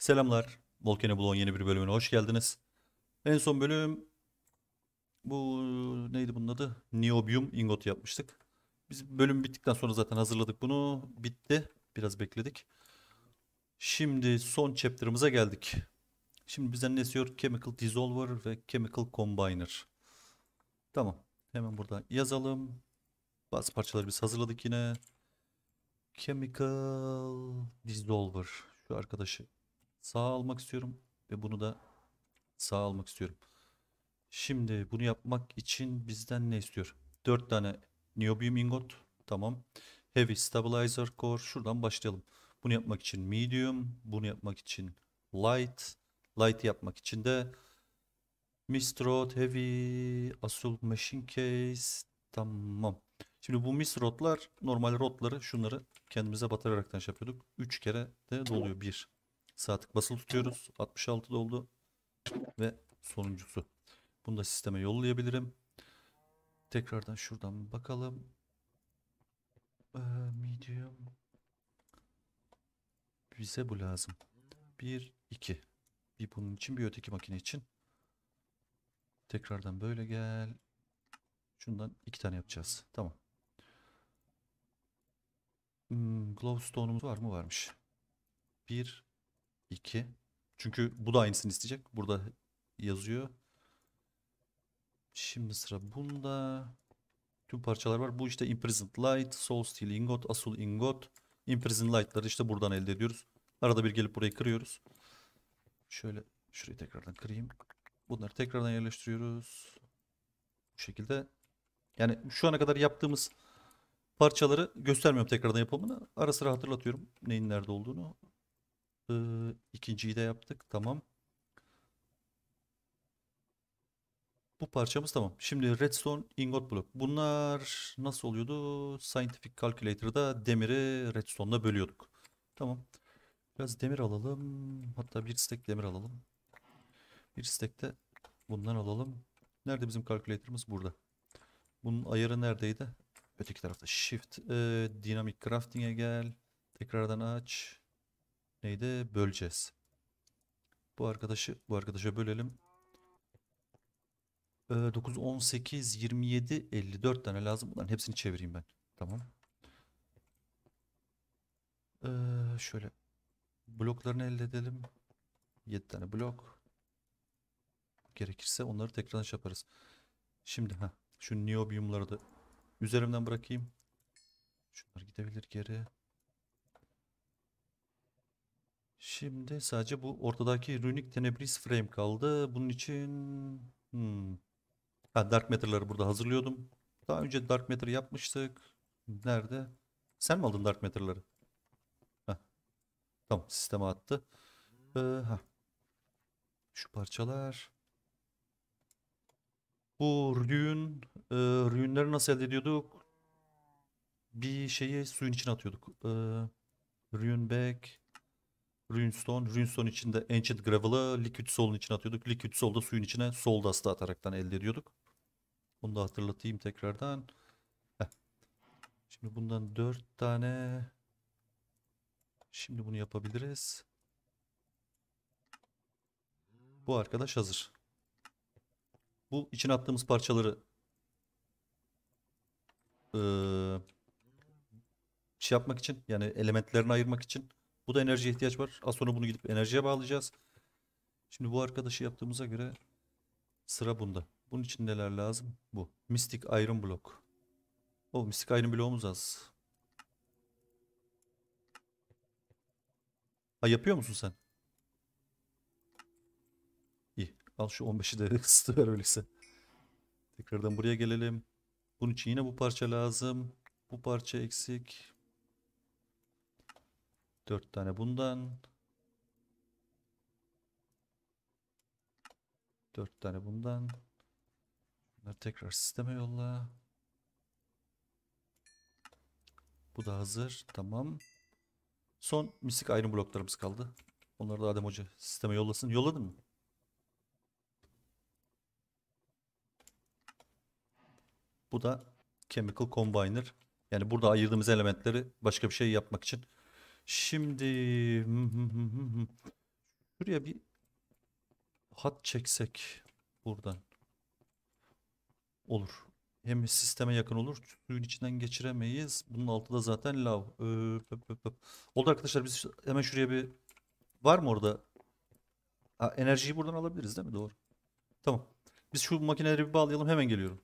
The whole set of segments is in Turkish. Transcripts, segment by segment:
Selamlar. Volcano Blon yeni bir bölümüne hoş geldiniz. En son bölüm bu neydi bunun adı? Niobium ingot yapmıştık. Biz bölüm bittikten sonra zaten hazırladık bunu. Bitti. Biraz bekledik. Şimdi son chapter'ımıza geldik. Şimdi bize ne istiyor? Chemical Dissolver ve Chemical Combiner. Tamam. Hemen burada yazalım. Bazı parçaları biz hazırladık yine. Chemical Dissolver. Şu arkadaşı Sağ almak istiyorum ve bunu da sağ almak istiyorum. Şimdi bunu yapmak için bizden ne istiyor? 4 tane niobium ingot. Tamam. Heavy stabilizer core. Şuradan başlayalım. Bunu yapmak için medium. Bunu yapmak için light. Light yapmak için de mistrot, heavy, assault machine case. Tamam. Şimdi bu misrotlar normal rotları şunları kendimize batıraraktan şey yapıyorduk. 3 kere de doluyor. 1, Sağ tık basılı tutuyoruz. 66 doldu. Ve sonuncusu. Bunu da sisteme yollayabilirim. Tekrardan şuradan bakalım. Ee, medium. Bize bu lazım. 1, 2. Bir bunun için bir öteki makine için. Tekrardan böyle gel. Şundan iki tane yapacağız. Tamam. Hmm, Glowstone'umuz var mı? Varmış. Bir 2. Çünkü bu da aynısını isteyecek. Burada yazıyor. Şimdi sıra bunda. Tüm parçalar var. Bu işte Imprisoned Light, Soul Steel Ingot, Asul Ingot. Imprisoned Light'ları işte buradan elde ediyoruz. Arada bir gelip burayı kırıyoruz. Şöyle şurayı tekrardan kırayım. Bunları tekrardan yerleştiriyoruz. Bu şekilde. Yani şu ana kadar yaptığımız parçaları göstermiyorum tekrardan yapımını. Ara sıra hatırlatıyorum neyin nerede olduğunu yaptık. Ee, ikinciyi de yaptık. Tamam. Bu parçamız tamam. Şimdi redstone ingot blok. Bunlar nasıl oluyordu? Scientific Calculator'da demiri redstone'la bölüyorduk. Tamam. Biraz demir alalım. Hatta bir stek demir alalım. Bir stek de bundan alalım. Nerede bizim kalkülatörümüz? Burada. Bunun ayarı neredeydi? Öteki tarafta. Shift. Ee, dynamic crafting'e gel. Tekrardan aç neydi? Böleceğiz. Bu arkadaşı bu arkadaşa bölelim. 9, 18, 27, 54 tane lazım. Bunların hepsini çevireyim ben. Tamam. Ee, şöyle bloklarını elde edelim. 7 tane blok. Gerekirse onları tekrar şey yaparız. Şimdi ha şu niobiumları da üzerimden bırakayım. Şunlar gidebilir geri. Şimdi sadece bu ortadaki Runic Tenebris frame kaldı. Bunun için hmm. ha, Dark Matter'ları burada hazırlıyordum. Daha önce Dark Matter yapmıştık. Nerede? Sen mi aldın Dark Matter'ları? Tamam sisteme attı. Ee, ha. Şu parçalar. Bu rüyün, e, rüyünleri nasıl elde ediyorduk? Bir şeyi suyun içine atıyorduk. E, ee, rüyün back. Runestone. Runestone için de Ancient Gravel'ı Liquid Soul'un içine atıyorduk. Liquid Soul'da suyun içine Soul Dust'ı ataraktan elde ediyorduk. Bunu da hatırlatayım tekrardan. Heh. Şimdi bundan 4 tane. Şimdi bunu yapabiliriz. Bu arkadaş hazır. Bu içine attığımız parçaları ee, şey yapmak için yani elementlerini ayırmak için bu da enerjiye ihtiyaç var. Az sonra bunu gidip enerjiye bağlayacağız. Şimdi bu arkadaşı yaptığımıza göre sıra bunda. Bunun için neler lazım? Bu. Mystic Iron Block. O Mystic Iron Block'umuz az. Ha yapıyor musun sen? İyi. Al şu 15'i de ısıtıver öyleyse. Tekrardan buraya gelelim. Bunun için yine bu parça lazım. Bu parça eksik. 4 tane bundan. 4 tane bundan. Bunları tekrar sisteme yolla. Bu da hazır. Tamam. Son misik ayrım bloklarımız kaldı. Onları da Adem Hoca sisteme yollasın. Yolladın mı? Bu da Chemical Combiner. Yani burada ayırdığımız elementleri başka bir şey yapmak için Şimdi hmm, hmm, hmm, şuraya bir hat çeksek buradan olur. Hem sisteme yakın olur. Suyun içinden geçiremeyiz. Bunun altı da zaten lav. Ee, öp, öp, öp. Oldu arkadaşlar biz hemen şuraya bir var mı orada? Ha, enerjiyi buradan alabiliriz değil mi? Doğru. Tamam. Biz şu makineleri bir bağlayalım hemen geliyorum.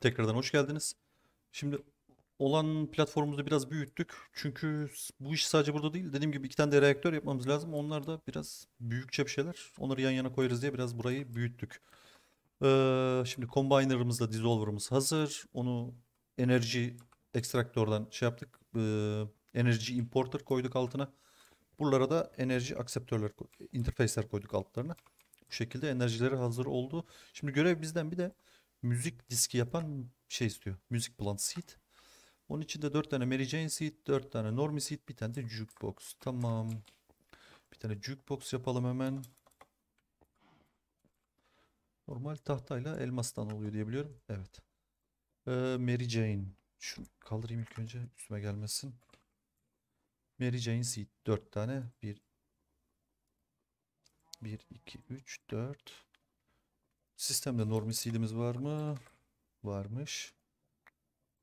Tekrardan hoş geldiniz. Şimdi olan platformumuzu biraz büyüttük. Çünkü bu iş sadece burada değil. Dediğim gibi iki tane de reaktör yapmamız lazım. Onlar da biraz büyükçe bir şeyler. Onları yan yana koyarız diye biraz burayı büyüttük. Ee, şimdi combiner'ımızla dissolver'ımız hazır. Onu enerji ekstraktörden şey yaptık. Ee, enerji importer koyduk altına. Buralara da enerji akseptörler, interface'ler koyduk altlarına. Bu şekilde enerjileri hazır oldu. Şimdi görev bizden bir de müzik diski yapan şey istiyor. Müzik plant seed. Onun içinde 4 tane Mary Jane Seat, 4 tane Normie Seat, bir tane de Jukebox. Tamam. Bir tane Jukebox yapalım hemen. Normal tahtayla elmastan oluyor diye biliyorum. Evet. Ee, Mary Jane. Şunu kaldırayım ilk önce üstüme gelmesin. Mary Jane Seat 4 tane. 1 1, 2, 3, 4 Sistemde normal seedimiz var mı? Varmış.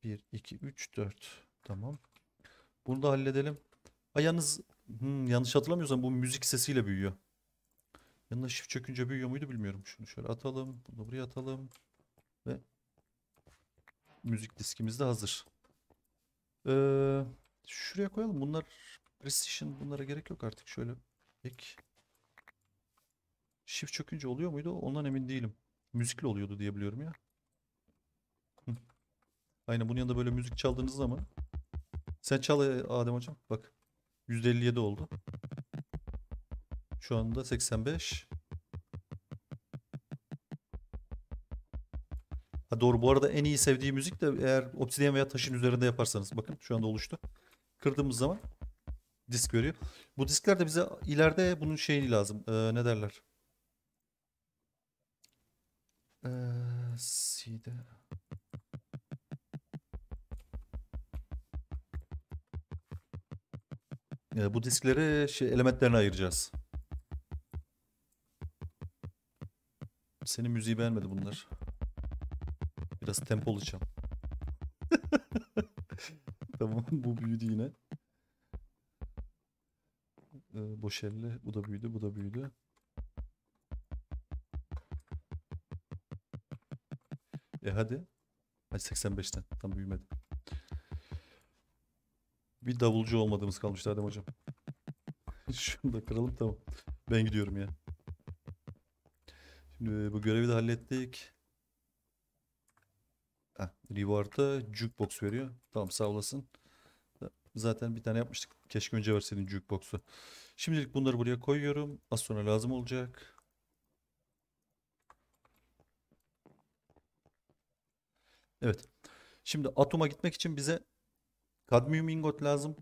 1, 2, 3, 4. Tamam. Bunu da halledelim. Ha, yalnız hmm, yanlış hatırlamıyorsam bu müzik sesiyle büyüyor. Yanına shift çökünce büyüyor muydu bilmiyorum. Şunu şöyle atalım. Bunu buraya atalım. Ve müzik diskimiz de hazır. Ee, şuraya koyalım. Bunlar precision bunlara gerek yok artık. Şöyle ek. Shift çökünce oluyor muydu? Ondan emin değilim. Müzikli oluyordu diyebiliyorum ya. Aynen bunun yanında böyle müzik çaldığınız zaman. Sen çal Adem hocam. Bak. 157 oldu. Şu anda 85. Ha doğru bu arada en iyi sevdiği müzik de eğer obsidiyen veya taşın üzerinde yaparsanız. Bakın şu anda oluştu. Kırdığımız zaman disk görüyor Bu diskler de bize ileride bunun şeyini lazım. Ee, ne derler? Ee, CD. Ee, bu diskleri şey, elementlerine ayıracağız. Senin müziği beğenmedi bunlar. Biraz tempo olacağım. tamam bu büyüdü yine. Ee, boş elle. Bu da büyüdü, bu da büyüdü. E hadi. Hadi 85'ten. Tam büyümedi. Bir davulcu olmadığımız kalmıştı Adem hocam. Şunu da kıralım tamam. Ben gidiyorum ya. Şimdi e, bu görevi de hallettik. Heh, reward'a jukebox veriyor. Tamam sağ olasın. Zaten bir tane yapmıştık. Keşke önce verseydin jukebox'u. Şimdilik bunları buraya koyuyorum. Az sonra lazım olacak. Evet. Şimdi Atuma gitmek için bize kadmiyum ingot lazım.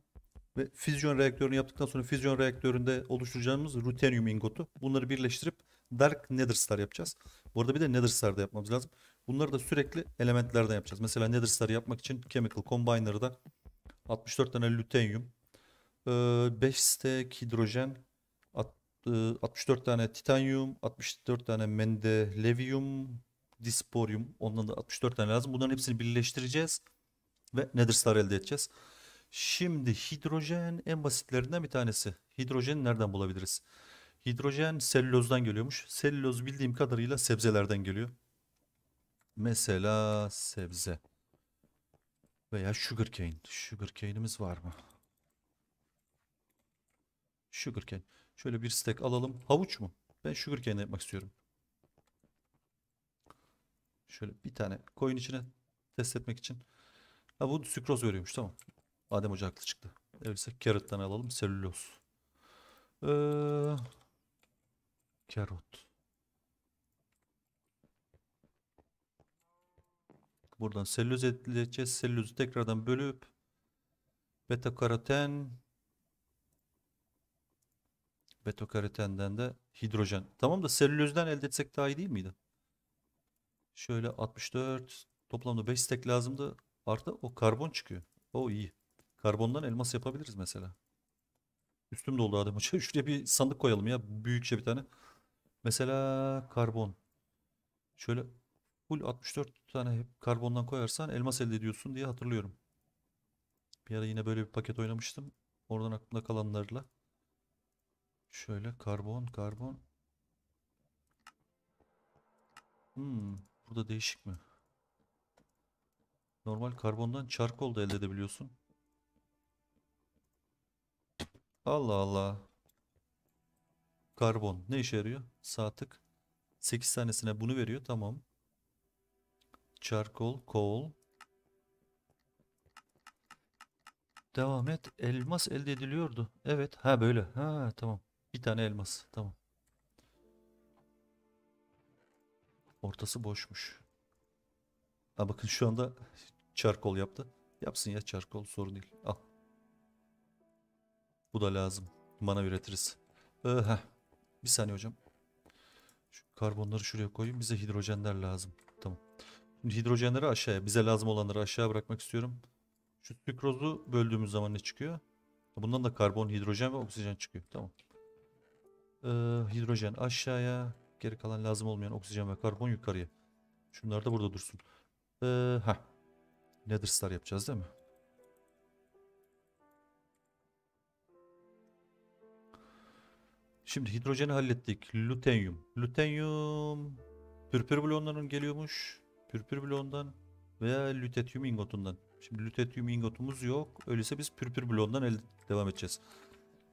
Ve füzyon reaktörünü yaptıktan sonra füzyon reaktöründe oluşturacağımız rutenyum ingotu. Bunları birleştirip dark nether star yapacağız. Bu arada bir de nether star da yapmamız lazım. Bunları da sürekli elementlerden yapacağız. Mesela nether star yapmak için chemical combiner'ı da 64 tane lutenyum, 5 e, stek hidrojen, 64 e, tane titanyum, 64 tane mendelevium, disporium Ondan da 64 tane lazım. Bunların hepsini birleştireceğiz ve ne hırslar elde edeceğiz? Şimdi hidrojen en basitlerinden bir tanesi. Hidrojeni nereden bulabiliriz? Hidrojen selülozdan geliyormuş. Selüloz bildiğim kadarıyla sebzelerden geliyor. Mesela sebze. Veya sugarcane. Sugarcane'imiz var mı? Sugarcane. Şöyle bir stack alalım. Havuç mu? Ben sugarcane yapmak istiyorum. Şöyle bir tane koyun içine test etmek için. Ha bu sükroz veriyormuş tamam. Badem ocağı çıktı. Öyleyse carrot'tan alalım selüloz. Ee, carrot. Buradan selüloz edileceğiz. Selülozu tekrardan bölüp beta karoten beta karotenden de hidrojen. Tamam da selülozdan elde etsek daha iyi değil miydi? Şöyle 64 toplamda 5 stek lazımdı. Artı o karbon çıkıyor. O iyi. Karbondan elmas yapabiliriz mesela. Üstüm doldu Adem Şuraya bir sandık koyalım ya. Büyükçe bir tane. Mesela karbon. Şöyle full 64 tane hep karbondan koyarsan elmas elde ediyorsun diye hatırlıyorum. Bir ara yine böyle bir paket oynamıştım. Oradan aklımda kalanlarla. Şöyle karbon, karbon. Hmm, burada değişik mi? Normal karbondan çarkol da elde edebiliyorsun. Allah Allah. Karbon ne işe yarıyor? Sağ tık. 8 tanesine bunu veriyor. Tamam. Çarkol, coal. Devam et. Elmas elde ediliyordu. Evet. Ha böyle. Ha tamam. Bir tane elmas. Tamam. Ortası boşmuş. Ha bakın şu anda Çarkol yaptı. Yapsın ya çarkol sorun değil. Al. Bu da lazım. Mana üretiriz. Ee, Bir saniye hocam. Şu karbonları şuraya koyayım. Bize hidrojenler lazım. Tamam. Şimdi hidrojenleri aşağıya. Bize lazım olanları aşağıya bırakmak istiyorum. Şu sükrozu böldüğümüz zaman ne çıkıyor? Bundan da karbon, hidrojen ve oksijen çıkıyor. Tamam. Ee, hidrojen aşağıya. Geri kalan lazım olmayan oksijen ve karbon yukarıya. Şunlar da burada dursun. Ee, heh. Nether Star yapacağız değil mi? Şimdi hidrojeni hallettik. Lutenyum. Lutenyum pürpür bloğundan geliyormuş. Pürpür bloğundan veya lütetyum ingotundan. Şimdi lütetyum ingotumuz yok. Öyleyse biz pürpür bloğundan elde devam edeceğiz.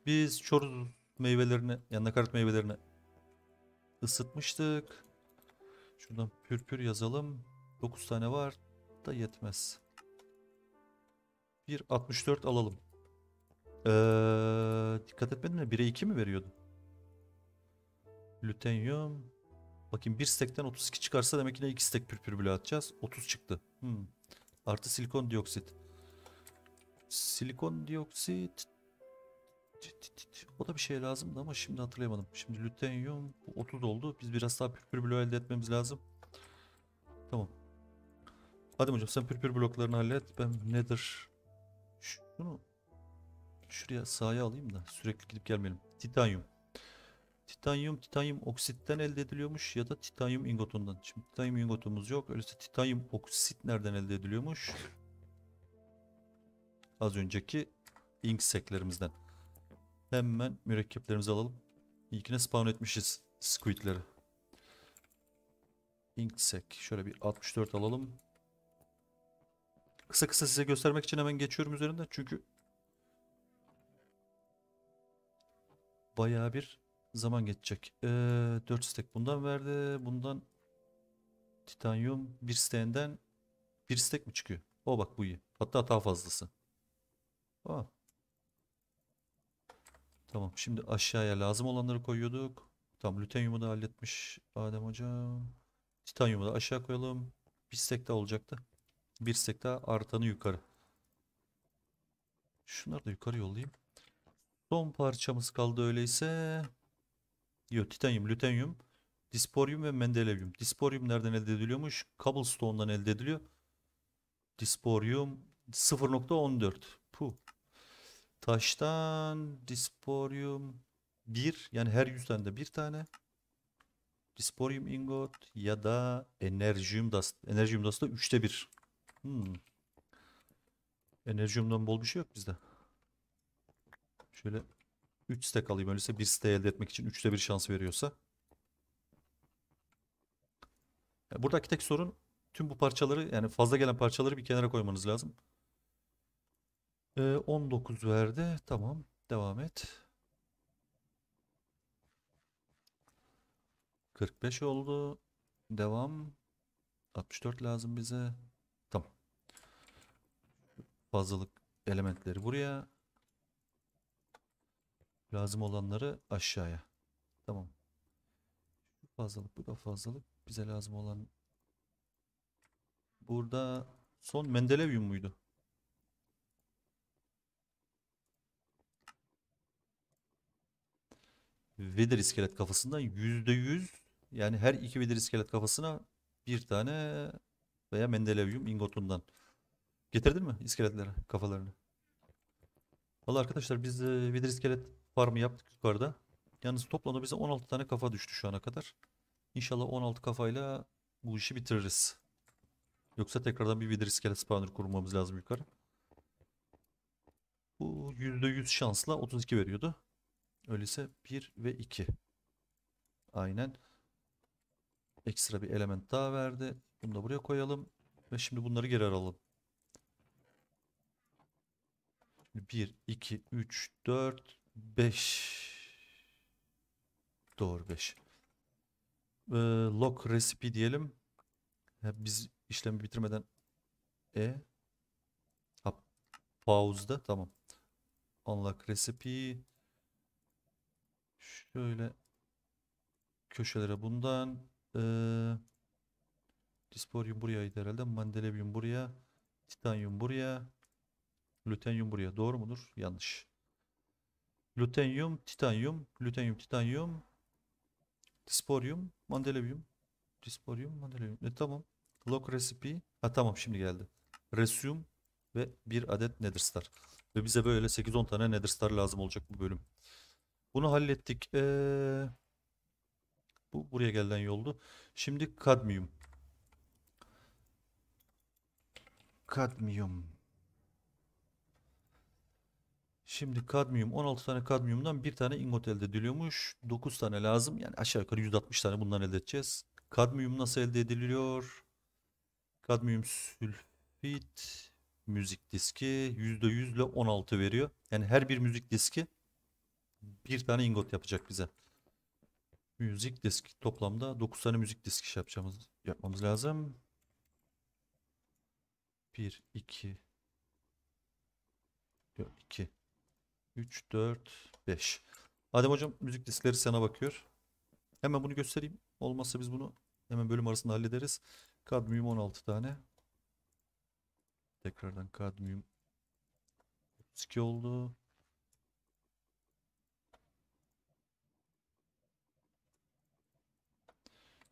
Biz çoruz meyvelerini, yani nakarat meyvelerini ısıtmıştık. Şuradan pürpür yazalım. 9 tane var da yetmez. Bir 64 alalım. Ee, dikkat etmedim mi? 1'e 2 mi veriyordu? Lütenyum. Bakayım bir stekten 32 çıkarsa demek ki ne 2 stek pürpür bile atacağız. 30 çıktı. Hmm. Artı silikon dioksit. Silikon dioksit. O da bir şey lazımdı ama şimdi hatırlayamadım. Şimdi lütenyum 30 oldu. Biz biraz daha pürpür bloğu elde etmemiz lazım. Tamam. Hadi hocam sen pürpür bloklarını hallet. Ben nedir şunu şuraya sahaya alayım da sürekli gidip gelmeyelim. Titanyum. Titanyum, titanyum oksitten elde ediliyormuş ya da titanyum ingotundan. Şimdi titanyum ingotumuz yok. Öyleyse titanyum oksit nereden elde ediliyormuş? Az önceki ink seklerimizden. Hemen mürekkeplerimizi alalım. İlkine spawn etmişiz squidleri. Ink sek. Şöyle bir 64 alalım. Kısa kısa size göstermek için hemen geçiyorum üzerinden. Çünkü bayağı bir zaman geçecek. Ee, 4 stack bundan verdi. Bundan titanyum bir stack'den bir stack mi çıkıyor? O bak bu iyi. Hatta daha fazlası. Aa. Tamam. Şimdi aşağıya lazım olanları koyuyorduk. Tamam. Lütenyumu da halletmiş Adem hocam. Titanyumu da aşağı koyalım. Bir stack de olacaktı. Bir daha artanı yukarı. Şunları da yukarı yollayayım. Son parçamız kaldı öyleyse. Yok titanyum, lütenyum, disporyum ve mendelevyum. Disporyum nereden elde ediliyormuş? Cobblestone'dan elde ediliyor. Disporyum 0.14. Puh. Taştan disporyum 1 yani her yüzden de bir tane. Disporium ingot ya da enerjiyum dust. Enerjiyum dust da 3'te 1. Hmm. Enerjimden bol bir şey yok bizde. Şöyle 3 stack alayım öyleyse 1 stack elde etmek için 3'te 1 şans veriyorsa. Yani buradaki tek sorun tüm bu parçaları yani fazla gelen parçaları bir kenara koymanız lazım. Ee, 19 verdi. Tamam. Devam et. 45 oldu. Devam. 64 lazım bize fazlalık elementleri buraya. Lazım olanları aşağıya. Tamam. Şu fazlalık bu da fazlalık. Bize lazım olan burada son Mendelevyum muydu? Wither iskelet kafasından %100 yani her iki Wither iskelet kafasına bir tane veya Mendelevyum ingotundan Getirdin mi iskeletlere kafalarını? Valla arkadaşlar biz e, vidir iskelet farmı yaptık yukarıda. Yalnız toplamda bize 16 tane kafa düştü şu ana kadar. İnşallah 16 kafayla bu işi bitiririz. Yoksa tekrardan bir vidir iskelet spawner kurmamız lazım yukarı. Bu %100 şansla 32 veriyordu. Öyleyse 1 ve 2. Aynen. Ekstra bir element daha verdi. Bunu da buraya koyalım. Ve şimdi bunları geri alalım. 1, 2, 3, 4, 5. Doğru 5. Ee, log recipe diyelim. Biz işlemi bitirmeden e ha, pause'da tamam. Unlock recipe. Şöyle köşelere bundan ee, buraya burayaydı herhalde. Mandelebium buraya. titanium buraya. Lütenyum buraya. Doğru mudur? Yanlış. Lütenyum, titanyum, lütenyum, titanyum, disporyum, mandelevium, disporyum, mandelevium. E tamam. Log recipe. Ha tamam şimdi geldi. Resium ve bir adet nether Ve bize böyle 8-10 tane nether lazım olacak bu bölüm. Bunu hallettik. Ee, bu buraya gelen yoldu. Şimdi kadmiyum. Kadmiyum. Şimdi kadmiyum 16 tane kadmiyumdan bir tane ingot elde ediliyormuş. 9 tane lazım. Yani aşağı yukarı 160 tane bundan elde edeceğiz. Kadmiyum nasıl elde ediliyor? Kadmiyum sülfit müzik diski %100 ile 16 veriyor. Yani her bir müzik diski bir tane ingot yapacak bize. Müzik diski toplamda 9 tane müzik diski şey yapacağımız yapmamız lazım. 1 2 4 2 3, 4, 5. Adem hocam müzik diskleri sana bakıyor. Hemen bunu göstereyim. Olmazsa biz bunu hemen bölüm arasında hallederiz. Kadmiyum 16 tane. Tekrardan kadmiyum 32 oldu.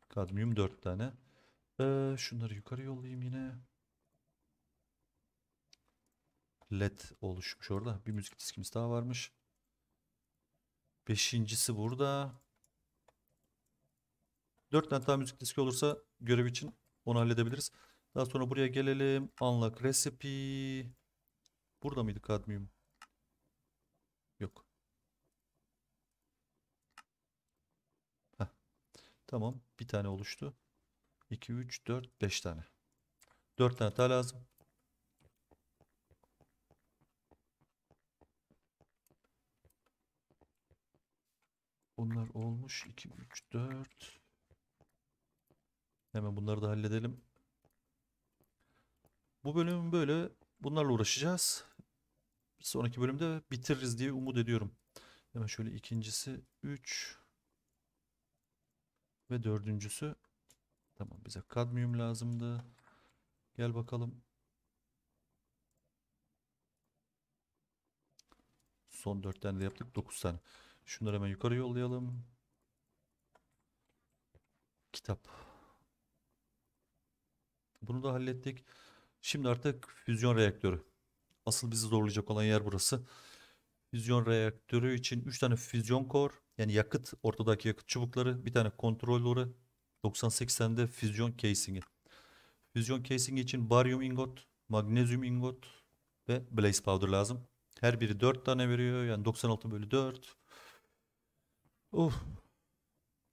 Kadmiyum 4 tane. Ee, şunları yukarı yollayayım yine led oluşmuş orada. Bir müzik diskimiz daha varmış. Beşincisi burada. Dört tane daha müzik diski olursa görev için onu halledebiliriz. Daha sonra buraya gelelim. Unlock recipe. Burada mıydı kadmiyum? Yok. Heh. Tamam. Bir tane oluştu. 2, 3, 4, 5 tane. 4 tane daha lazım. Bunlar olmuş. 2, 3, 4. Hemen bunları da halledelim. Bu bölüm böyle. Bunlarla uğraşacağız. Bir sonraki bölümde bitiririz diye umut ediyorum. Hemen şöyle ikincisi 3 ve dördüncüsü tamam bize kadmiyum lazımdı. Gel bakalım. Son 4 tane de yaptık dokuz tane. Şunları hemen yukarı yollayalım. Kitap. Bunu da hallettik. Şimdi artık füzyon reaktörü. Asıl bizi zorlayacak olan yer burası. Füzyon reaktörü için 3 tane füzyon kor, yani yakıt ortadaki yakıt çubukları bir tane kontrolörü 98 tane de füzyon casing'i. Füzyon casing için baryum ingot, magnezyum ingot ve blaze powder lazım. Her biri 4 tane veriyor yani 96 bölü 4. Uf.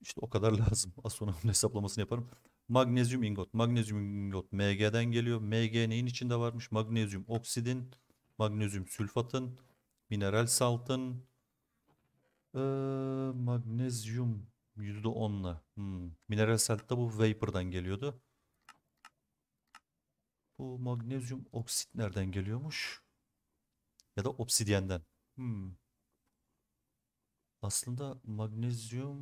İşte o kadar lazım. Az sonra hesaplamasını yaparım. Magnezyum ingot. Magnezyum ingot Mg'den geliyor. Mg neyin içinde varmış? Magnezyum oksidin, magnezyum sülfatın, mineral saltın, ee, magnezyum %10'la. Hmm. Mineral salt da bu vapor'dan geliyordu. Bu magnezyum oksit nereden geliyormuş? Ya da obsidyenden. Hmm. Aslında magnezyum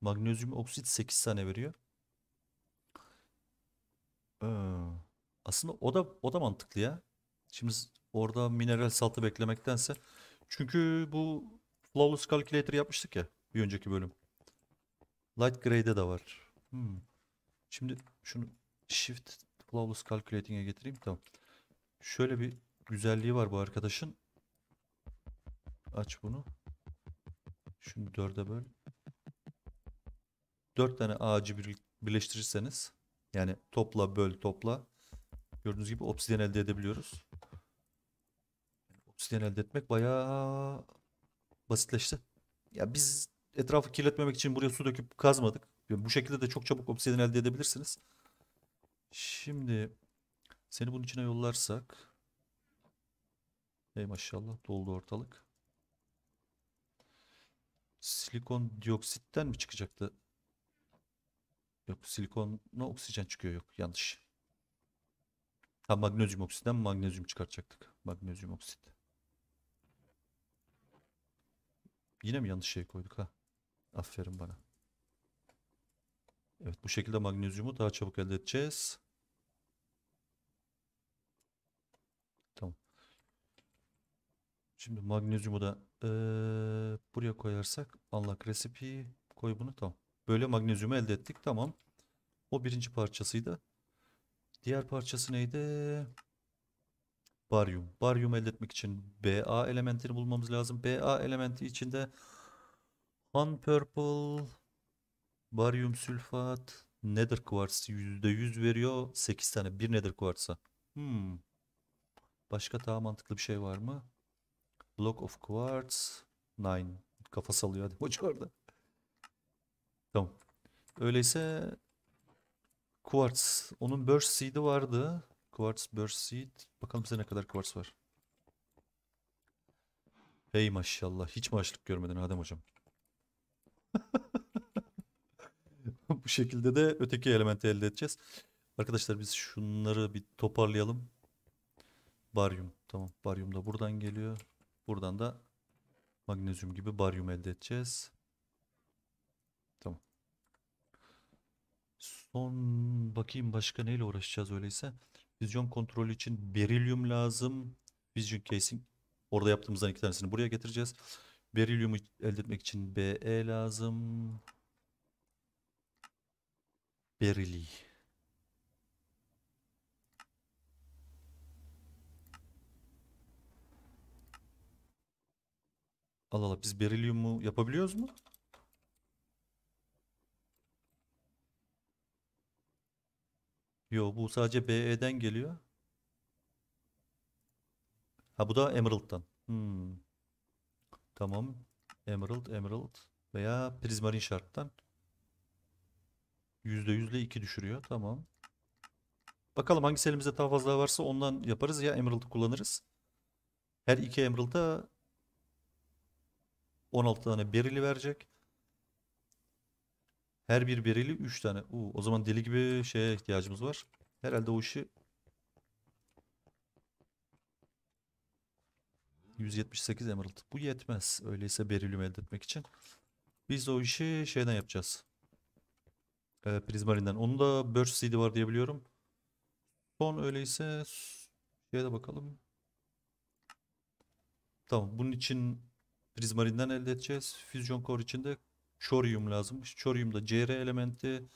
magnezyum oksit 8 tane veriyor. Ee, aslında o da o da mantıklı ya. Şimdi orada mineral saltı beklemektense çünkü bu flawless calculator yapmıştık ya bir önceki bölüm. Light gray'de de var. Hmm. Şimdi şunu shift flawless calculating'e getireyim tamam. Şöyle bir güzelliği var bu arkadaşın. Aç bunu. Şunu dörde böl. Dört tane ağacı birleştirirseniz yani topla böl topla gördüğünüz gibi obsidyen elde edebiliyoruz. Yani obsidyen elde etmek bayağı basitleşti. Ya biz etrafı kirletmemek için buraya su döküp kazmadık. Yani bu şekilde de çok çabuk obsidyen elde edebilirsiniz. Şimdi seni bunun içine yollarsak. Ey maşallah doldu ortalık. Silikon dioksitten mi çıkacaktı? Yok silikonla oksijen çıkıyor yok yanlış. Ha magnezyum oksitten magnezyum çıkartacaktık. Magnezyum oksit. Yine mi yanlış şey koyduk ha? Aferin bana. Evet bu şekilde magnezyumu daha çabuk elde edeceğiz. Şimdi magnezyumu da eee, buraya koyarsak Allah recipe koy bunu tamam. Böyle magnezyumu elde ettik tamam. O birinci parçasıydı. Diğer parçası neydi? Baryum. Baryum elde etmek için Ba elementini bulmamız lazım. Ba elementi içinde Han Purple, Baryum Sülfat, Nether Quartz %100 veriyor. 8 tane. bir Nether Quartz'a. Hmm. Başka daha mantıklı bir şey var mı? Block of quartz. Nine. Kafa sallıyor hadi hoca orada. Tamam. Öyleyse Quartz. Onun Burst Seed'i vardı. Quartz Burst Seed. Bakalım size ne kadar Quartz var. Hey maşallah. Hiç maaşlık açlık görmedin Adem hocam? Bu şekilde de öteki elementi elde edeceğiz. Arkadaşlar biz şunları bir toparlayalım. Baryum. Tamam. Baryum da buradan geliyor. Buradan da magnezyum gibi baryum elde edeceğiz. Tamam. Son bakayım başka neyle uğraşacağız öyleyse. Füzyon kontrolü için berilyum lazım. Vision casing orada yaptığımızdan iki tanesini buraya getireceğiz. Berilyumu elde etmek için Be lazım. Berili. Allah Allah biz berilyumu yapabiliyoruz mu? Yo bu sadece BE'den geliyor. Ha bu da Emerald'dan. Hmm. Tamam. Emerald, Emerald veya Prismarine Shard'dan. %100 ile 2 düşürüyor. Tamam. Bakalım hangisi elimizde daha fazla varsa ondan yaparız ya Emerald kullanırız. Her iki Emerald'a 16 tane berili verecek. Her bir berili 3 tane. Uu, o zaman deli gibi şeye ihtiyacımız var. Herhalde o işi 178 emerald. Bu yetmez. Öyleyse berilyum elde etmek için. Biz o işi şeyden yapacağız. Ee, prizmarinden. Onun da burst seed'i var diye biliyorum. Son öyleyse şeye de bakalım. Tamam. Bunun için Prizmarin'den elde edeceğiz. Fusion core içinde çoryum lazımmış. Çoryumda CR elementi,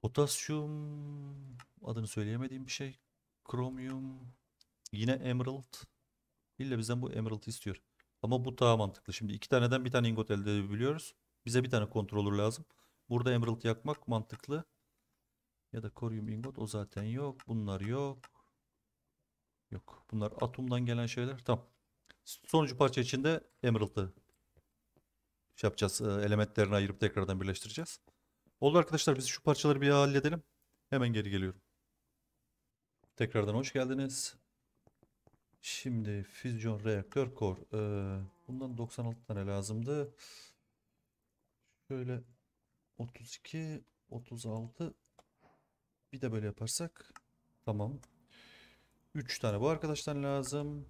potasyum adını söyleyemediğim bir şey. Kromyum, yine emerald. İlle bizden bu emerald istiyor. Ama bu daha mantıklı. Şimdi iki taneden bir tane ingot elde edebiliyoruz. Bize bir tane kontrolür lazım. Burada emerald yakmak mantıklı. Ya da koryum ingot o zaten yok. Bunlar yok. Yok. Bunlar atomdan gelen şeyler. Tamam. Sonuncu parça için de Emerald'ı şey yapacağız. E, elementlerini ayırıp tekrardan birleştireceğiz. Oldu arkadaşlar biz şu parçaları bir halledelim. Hemen geri geliyorum. Tekrardan hoş geldiniz. Şimdi füzyon reaktör core. Ee, bundan 96 tane lazımdı. Şöyle 32, 36. Bir de böyle yaparsak. Tamam. 3 tane bu arkadaştan lazım.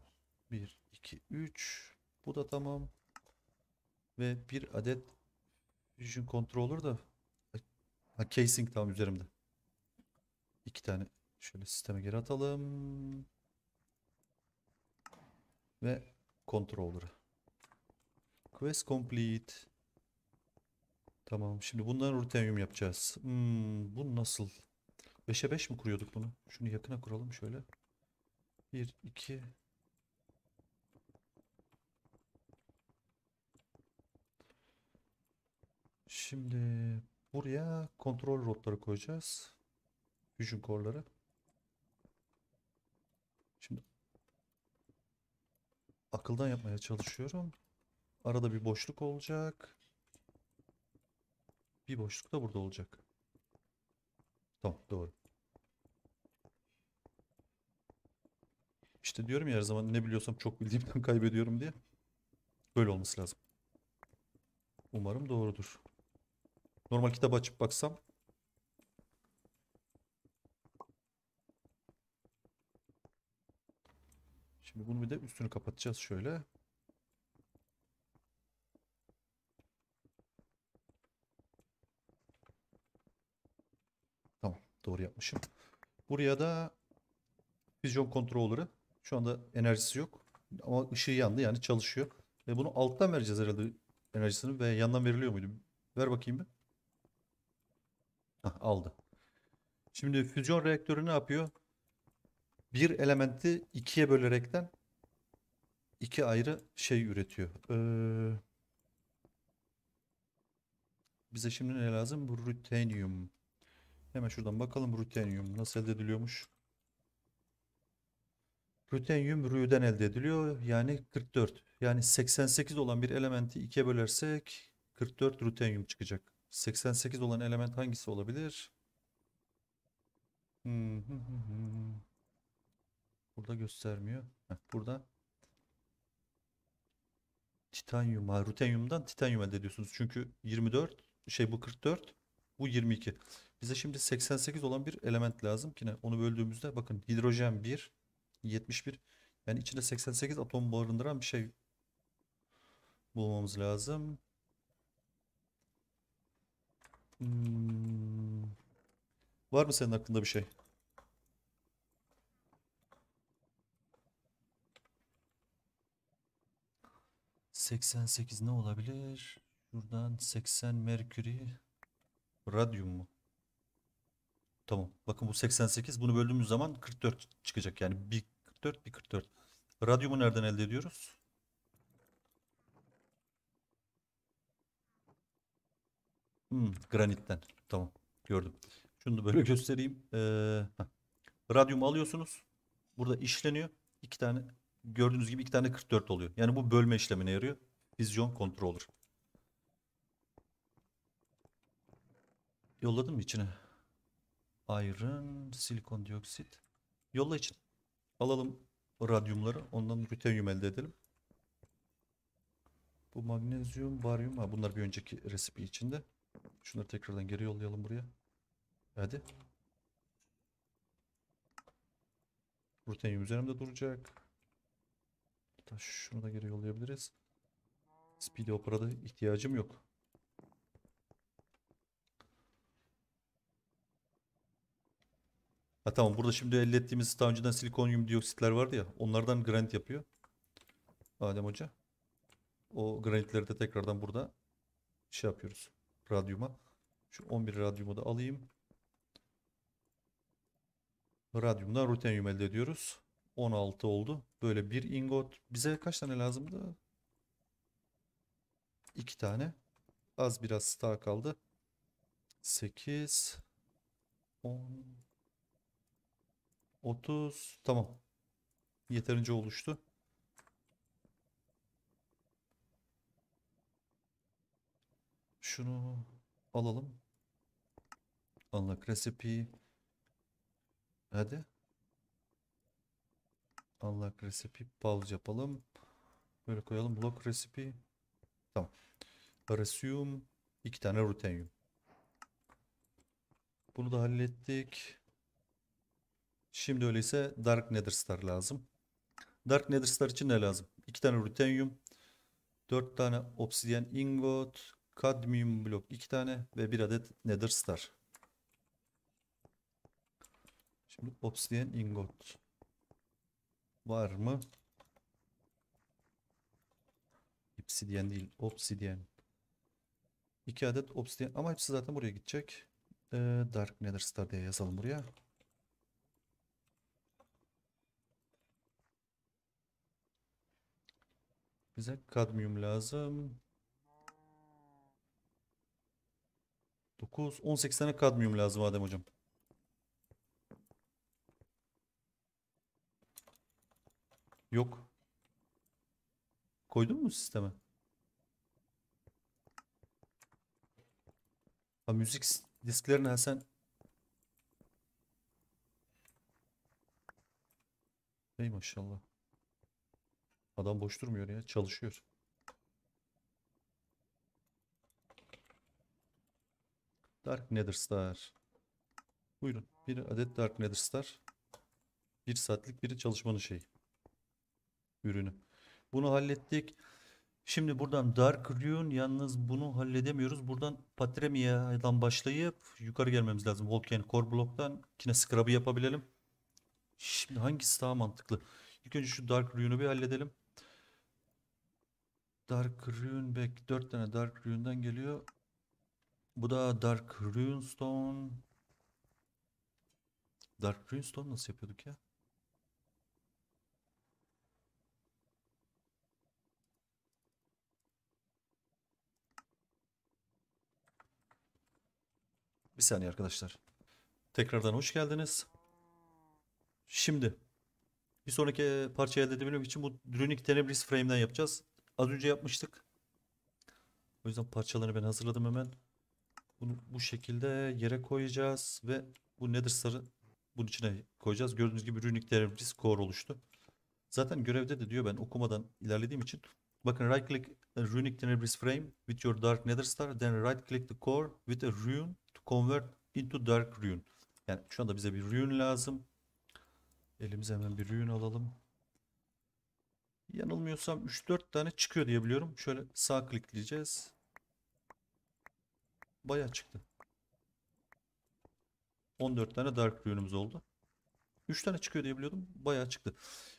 1, 2, 3. Bu da tamam. Ve bir adet Fusion Controller da ha, casing tam üzerimde. İki tane şöyle sisteme geri atalım. Ve Controller'ı. Quest complete. Tamam. Şimdi bundan ruthenium yapacağız. Hmm, bu nasıl? 5'e 5 mi kuruyorduk bunu? Şunu yakına kuralım şöyle. 1, 2, Şimdi buraya kontrol rotları koyacağız. Hücum korları. Şimdi akıldan yapmaya çalışıyorum. Arada bir boşluk olacak. Bir boşluk da burada olacak. Tamam doğru. İşte diyorum ya her zaman ne biliyorsam çok bildiğimden kaybediyorum diye. Böyle olması lazım. Umarım doğrudur. Normal kitabı açıp baksam. Şimdi bunu bir de üstünü kapatacağız şöyle. Tamam doğru yapmışım. Buraya da füzyon kontrolörü. Şu anda enerjisi yok. Ama ışığı yandı yani çalışıyor. Ve bunu alttan vereceğiz herhalde enerjisini ve yandan veriliyor muydu? Ver bakayım bir aldı. Şimdi füzyon reaktörü ne yapıyor? Bir elementi ikiye bölerekten iki ayrı şey üretiyor. Ee, bize şimdi ne lazım? Bu rutenium. Hemen şuradan bakalım rutenium nasıl elde ediliyormuş. Rutenium rüyden elde ediliyor. Yani 44. Yani 88 olan bir elementi ikiye bölersek 44 rutenium çıkacak. 88 olan element hangisi olabilir? Hmm. Burada göstermiyor. Heh, burada titanyum, ha, rutenyumdan titanyum elde ediyorsunuz. Çünkü 24 şey bu 44 bu 22. Bize şimdi 88 olan bir element lazım ki Onu böldüğümüzde bakın hidrojen 1 71 yani içinde 88 atom barındıran bir şey bulmamız lazım. Hmm. Var mı senin hakkında bir şey? Seksen sekiz ne olabilir? Şuradan seksen merkürü. Radyum mu? Tamam. Bakın bu 88. Bunu böldüğümüz zaman 44 çıkacak. Yani bir 44 bir 44. Radyumu nereden elde ediyoruz? Hmm, granitten. Tamam. Gördüm. Şunu da böyle göstereyim. Ee, radyumu alıyorsunuz. Burada işleniyor. İki tane gördüğünüz gibi iki tane 44 oluyor. Yani bu bölme işlemine yarıyor. Vizyon controller. Yolladın mı içine? Iron, silikon dioksit. Yolla için. Alalım radyumları. Ondan rutenyum elde edelim. Bu magnezyum, baryum. Ha, bunlar bir önceki resipi içinde. Şunları tekrardan geri yollayalım buraya. Hadi. Rutenim üzerimde duracak. Hatta şunu da geri yollayabiliriz. Speedy Opera'da ihtiyacım yok. Ha tamam burada şimdi elde ettiğimiz daha önceden silikonyum dioksitler vardı ya. Onlardan granit yapıyor. Adem Hoca. O granitleri de tekrardan burada şey yapıyoruz radyuma. Şu 11 radyumu da alayım. Radyumdan rutenyum elde ediyoruz. 16 oldu. Böyle bir ingot. Bize kaç tane lazımdı? 2 tane. Az biraz star kaldı. 8 10 30 tamam. Yeterince oluştu. şunu alalım. Unlock recipe. Hadi. Unlock recipe. Pause yapalım. Böyle koyalım. Block recipe. Tamam. Resume. iki tane rutenyum. Bunu da hallettik. Şimdi öyleyse Dark Nether Star lazım. Dark Nether Star için ne lazım? 2 tane rutenyum, 4 tane obsidian ingot, Kadmiyum blok 2 tane ve bir adet nether star. Şimdi obsidian ingot. Var mı? Obsidian değil. Obsidian. 2 adet obsidian. Ama hepsi zaten buraya gidecek. Ee, Dark Nether Star diye yazalım buraya. Bize kadmiyum lazım. 9, 18 tane kadmiyum lazım Adem hocam. Yok. Koydun mu sisteme? Ha, müzik disklerini sen? Ey maşallah. Adam boş durmuyor ya, çalışıyor. Dark Nether Star. Buyurun. Bir adet Dark Nether Star. Bir saatlik bir çalışmanın şey Ürünü. Bunu hallettik. Şimdi buradan Dark Rune yalnız bunu halledemiyoruz. Buradan Patremia'dan başlayıp yukarı gelmemiz lazım. Volcan Core Block'tan yine Scrub'ı yapabilelim. Şimdi hangisi daha mantıklı? İlk önce şu Dark Rune'u bir halledelim. Dark Rune back dört tane Dark Rune'dan geliyor. Bu da Dark Runestone. Dark Runestone nasıl yapıyorduk ya? Bir saniye arkadaşlar. Tekrardan hoş geldiniz. Şimdi bir sonraki parçayı elde edebilmek için bu Runic Tenebris Frame'den yapacağız. Az önce yapmıştık. O yüzden parçalarını ben hazırladım hemen. Bunu bu şekilde yere koyacağız ve bu nether sarı bunun içine koyacağız. Gördüğünüz gibi runic derivatives core oluştu. Zaten görevde de diyor ben okumadan ilerlediğim için. Bakın right click runic derivatives frame with your dark nether star then right click the core with a rune to convert into dark rune. Yani şu anda bize bir rune lazım. Elimize hemen bir rune alalım. Yanılmıyorsam 3-4 tane çıkıyor diye biliyorum. Şöyle sağ klikleyeceğiz. Baya çıktı. 14 tane Dark Rune'umuz oldu. 3 tane çıkıyor diye biliyordum. Baya çıktı.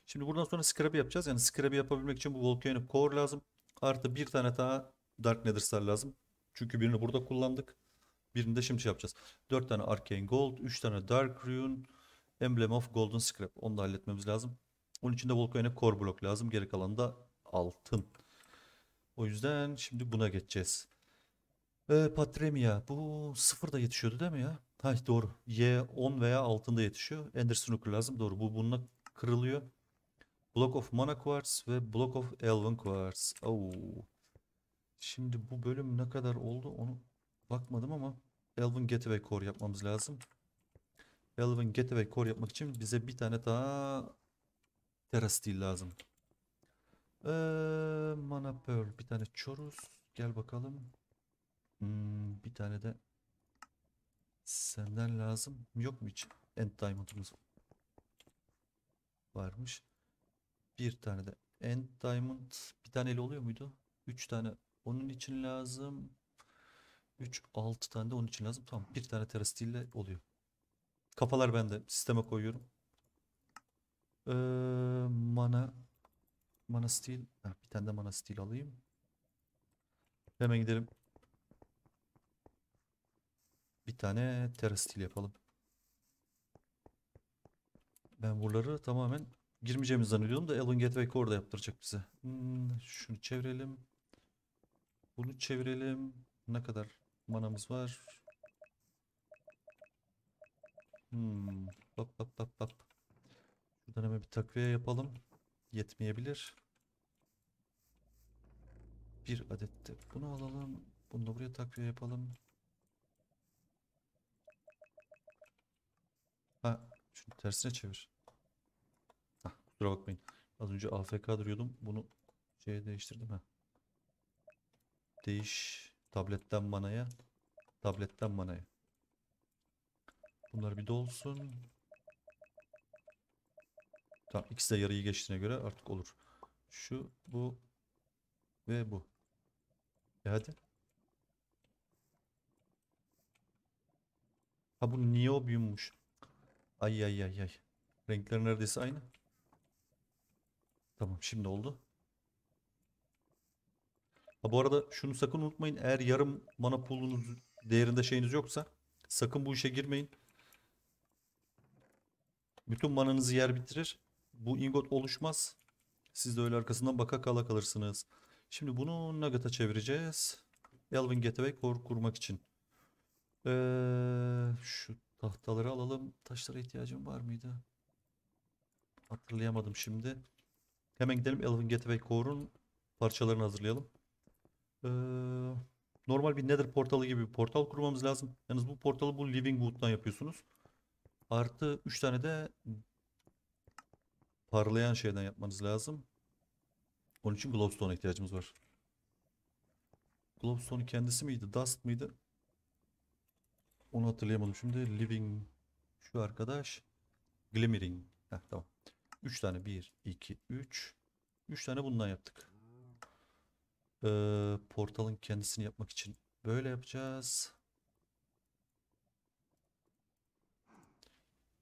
Şimdi buradan sonra Scrub'ı yapacağız. Yani Scrub'ı yapabilmek için bu Volcano Core lazım. Artı bir tane daha Dark Nether Star lazım. Çünkü birini burada kullandık. Birini de şimdi şey yapacağız. 4 tane Arcane Gold, 3 tane Dark Rune, Emblem of Golden Scrap. Onu da halletmemiz lazım. Onun için de Volcano Core blok lazım. Geri kalan da altın. O yüzden şimdi buna geçeceğiz. Ee, Patremia. Bu sıfırda yetişiyordu değil mi ya? Ha doğru. Y 10 veya altında yetişiyor. Ender Snooker lazım. Doğru. Bu bununla kırılıyor. Block of Mana Quartz ve Block of Elven Quartz. Oo. Şimdi bu bölüm ne kadar oldu onu bakmadım ama Elven Getaway Core yapmamız lazım. Elven Getaway Core yapmak için bize bir tane daha Terra Steel lazım. Ee, Mana Pearl bir tane çoruz. Gel bakalım. Hmm, bir tane de senden lazım. Yok mu hiç? End diamond'ımız varmış. Bir tane de end diamond. Bir tane eli oluyor muydu? Üç tane onun için lazım. Üç, altı tane de onun için lazım. Tamam. Bir tane ile oluyor. Kafalar bende. Sisteme koyuyorum. Ee, mana mana steel. bir tane de mana steel alayım. Hemen gidelim. Bir tane teras stil yapalım. Ben buraları tamamen girmeyeceğimizi zannediyordum da Alan Gateway Core yaptıracak bize. Hmm, şunu çevirelim. Bunu çevirelim. Ne kadar manamız var? Hmm. Hop hop hop hop. Şuradan hemen bir takviye yapalım. Yetmeyebilir. Bir adet de bunu alalım. Bunu da buraya takviye yapalım. Ha, şunu tersine çevir. Hah, kusura bakmayın. Az önce AFK duruyordum. Bunu şeye değiştirdim ha. Değiş tabletten manaya. Tabletten manaya. Bunlar bir dolsun. Tamam ikisi de yarıyı geçtiğine göre artık olur. Şu, bu ve bu. E hadi. Ha bu niobiummuş. Ay ay ay ay. Renkler neredeyse aynı. Tamam şimdi oldu. Ha, bu arada şunu sakın unutmayın. Eğer yarım mana pulunuz değerinde şeyiniz yoksa sakın bu işe girmeyin. Bütün mananızı yer bitirir. Bu ingot oluşmaz. Siz de öyle arkasından baka kala kalırsınız. Şimdi bunu Nugget'a çevireceğiz. Elvin Gateway core kurmak için. Ee, şu Tahtaları alalım. Taşlara ihtiyacım var mıydı? Hatırlayamadım şimdi. Hemen gidelim Elven Gateway Core'un parçalarını hazırlayalım. Ee, normal bir Nether portalı gibi bir portal kurmamız lazım. Yalnız bu portalı bu Living Wood'dan yapıyorsunuz. Artı 3 tane de parlayan şeyden yapmanız lazım. Onun için Glowstone'a ihtiyacımız var. Glowstone'un kendisi miydi? Dust mıydı? Onu hatırlayamadım şimdi. Living şu arkadaş. Glimmering. Heh, tamam. 3 tane 1, 2, 3. 3 tane bundan yaptık. Ee, portalın kendisini yapmak için böyle yapacağız.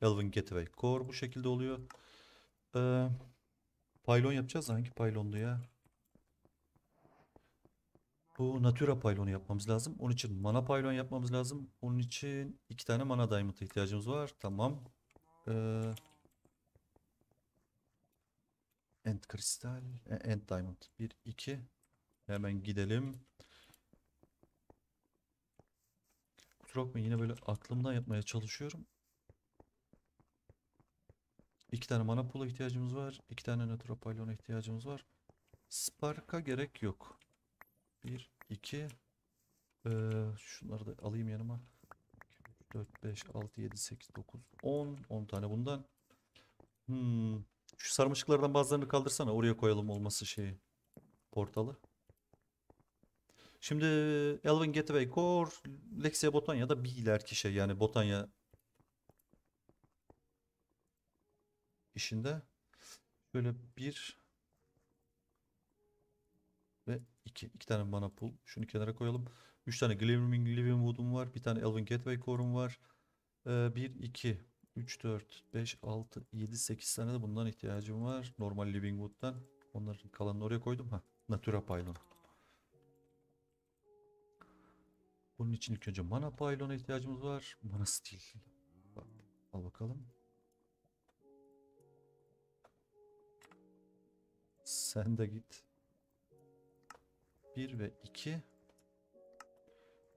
Elvin Gateway Core bu şekilde oluyor. Ee, paylon yapacağız. Hangi paylondu ya? Bu Natura paylonu yapmamız lazım. Onun için mana paylon yapmamız lazım. Onun için iki tane mana diamond'a ihtiyacımız var. Tamam. Ee, end kristal. E, end diamond. 1, 2. Hemen gidelim. Kusura bakmayın yine böyle aklımdan yapmaya çalışıyorum. İki tane mana pool'a ihtiyacımız var. İki tane natura paylona ihtiyacımız var. Spark'a gerek yok. 1, 2. Ee, şunları da alayım yanıma. 2, 3, 4, 5, 6, 7, 8, 9, 10. 10 tane bundan. Hmm. Şu sarmaşıklardan bazılarını kaldırsana. Oraya koyalım olması şeyi. Portalı. Şimdi Elvin Gateway Core, Lexia da bir ileriki şey yani Botanya işinde. böyle bir ve 2. 2 tane mana pool. Şunu kenara koyalım. 3 tane Glimmering Living Wood'um var. Bir tane Elven Gateway Core'um var. Ee, 1, 2, 3, 4, 5, 6, 7, 8 tane de bundan ihtiyacım var. Normal Living Wood'dan. Onların kalanını oraya koydum. ha. Natura Pylon. Bunun için ilk önce mana pylon'a ihtiyacımız var. Mana steel. Bak, al bakalım. Sen de git. 1 ve 2.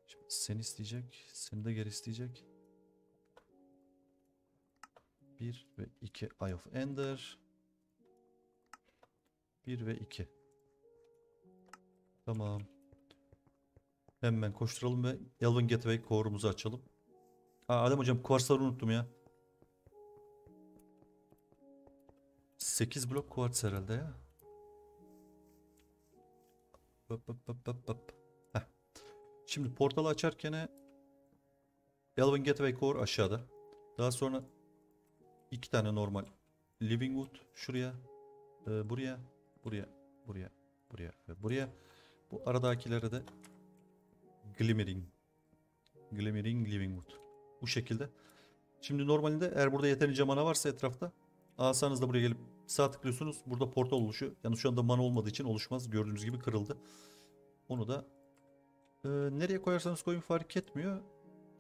Şimdi sen isteyecek. Seni de geri isteyecek. 1 ve 2 Eye of Ender. 1 ve 2. Tamam. Hemen koşturalım ve Yalvin Gateway core'umuzu açalım. Aa Adem hocam kuarsları unuttum ya. 8 blok kuarts herhalde ya. Bıp bıp bıp bıp bıp. Şimdi portalı açarken Elven Gateway Core aşağıda. Daha sonra iki tane normal Living Wood şuraya, e, buraya, buraya, buraya, buraya ve buraya. Bu aradakilere de Glimmering. Glimmering Living Wood. Bu şekilde. Şimdi normalinde eğer burada yeterince mana varsa etrafta alsanız da buraya gelip Sağ tıklıyorsunuz. Burada portal oluşuyor. Yani şu anda mana olmadığı için oluşmaz. Gördüğünüz gibi kırıldı. Onu da e, nereye koyarsanız koyun fark etmiyor.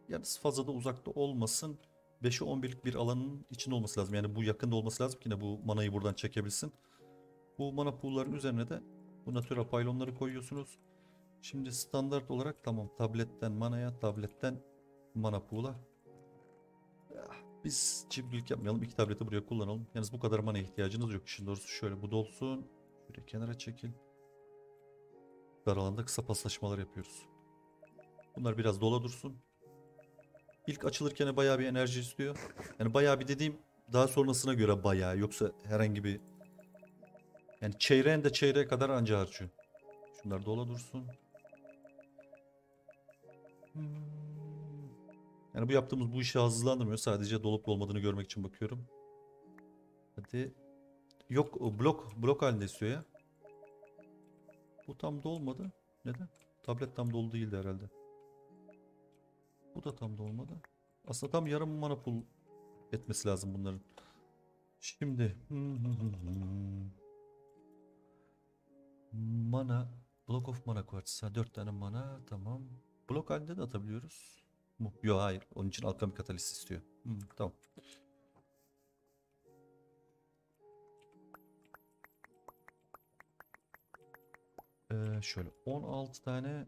Yalnız fazla da uzakta olmasın. 5'e 11'lik bir alanın içinde olması lazım. Yani bu yakında olması lazım ki ne bu manayı buradan çekebilsin. Bu mana pool'ların üzerine de bu natura paylonları koyuyorsunuz. Şimdi standart olarak tamam tabletten manaya, tabletten mana pool'a biz çiftlik yapmayalım. İki tableti buraya kullanalım. Yalnız bu kadar mana ihtiyacınız yok. Şimdi doğrusu şöyle bu dolsun. Şöyle kenara çekil. Dar alanda kısa paslaşmalar yapıyoruz. Bunlar biraz dola dursun. İlk açılırken bayağı bir enerji istiyor. Yani bayağı bir dediğim daha sonrasına göre bayağı. Yoksa herhangi bir yani çeyreğin de çeyreğe kadar anca harcıyor. Şunlar dola dursun. Hmm. Yani bu yaptığımız bu işi hızlandırmıyor. Sadece dolup olmadığını görmek için bakıyorum. Hadi. Yok blok blok halinde istiyor ya. Bu tam dolmadı. Neden? Tablet tam dolu değildi herhalde. Bu da tam dolmadı. Aslında tam yarım mana pul etmesi lazım bunların. Şimdi mana block of mana quartz. Dört tane mana tamam. Blok halinde de atabiliyoruz mu? Yok hayır. Onun için alkami katalist istiyor. Hmm. Tamam. Ee, şöyle 16 tane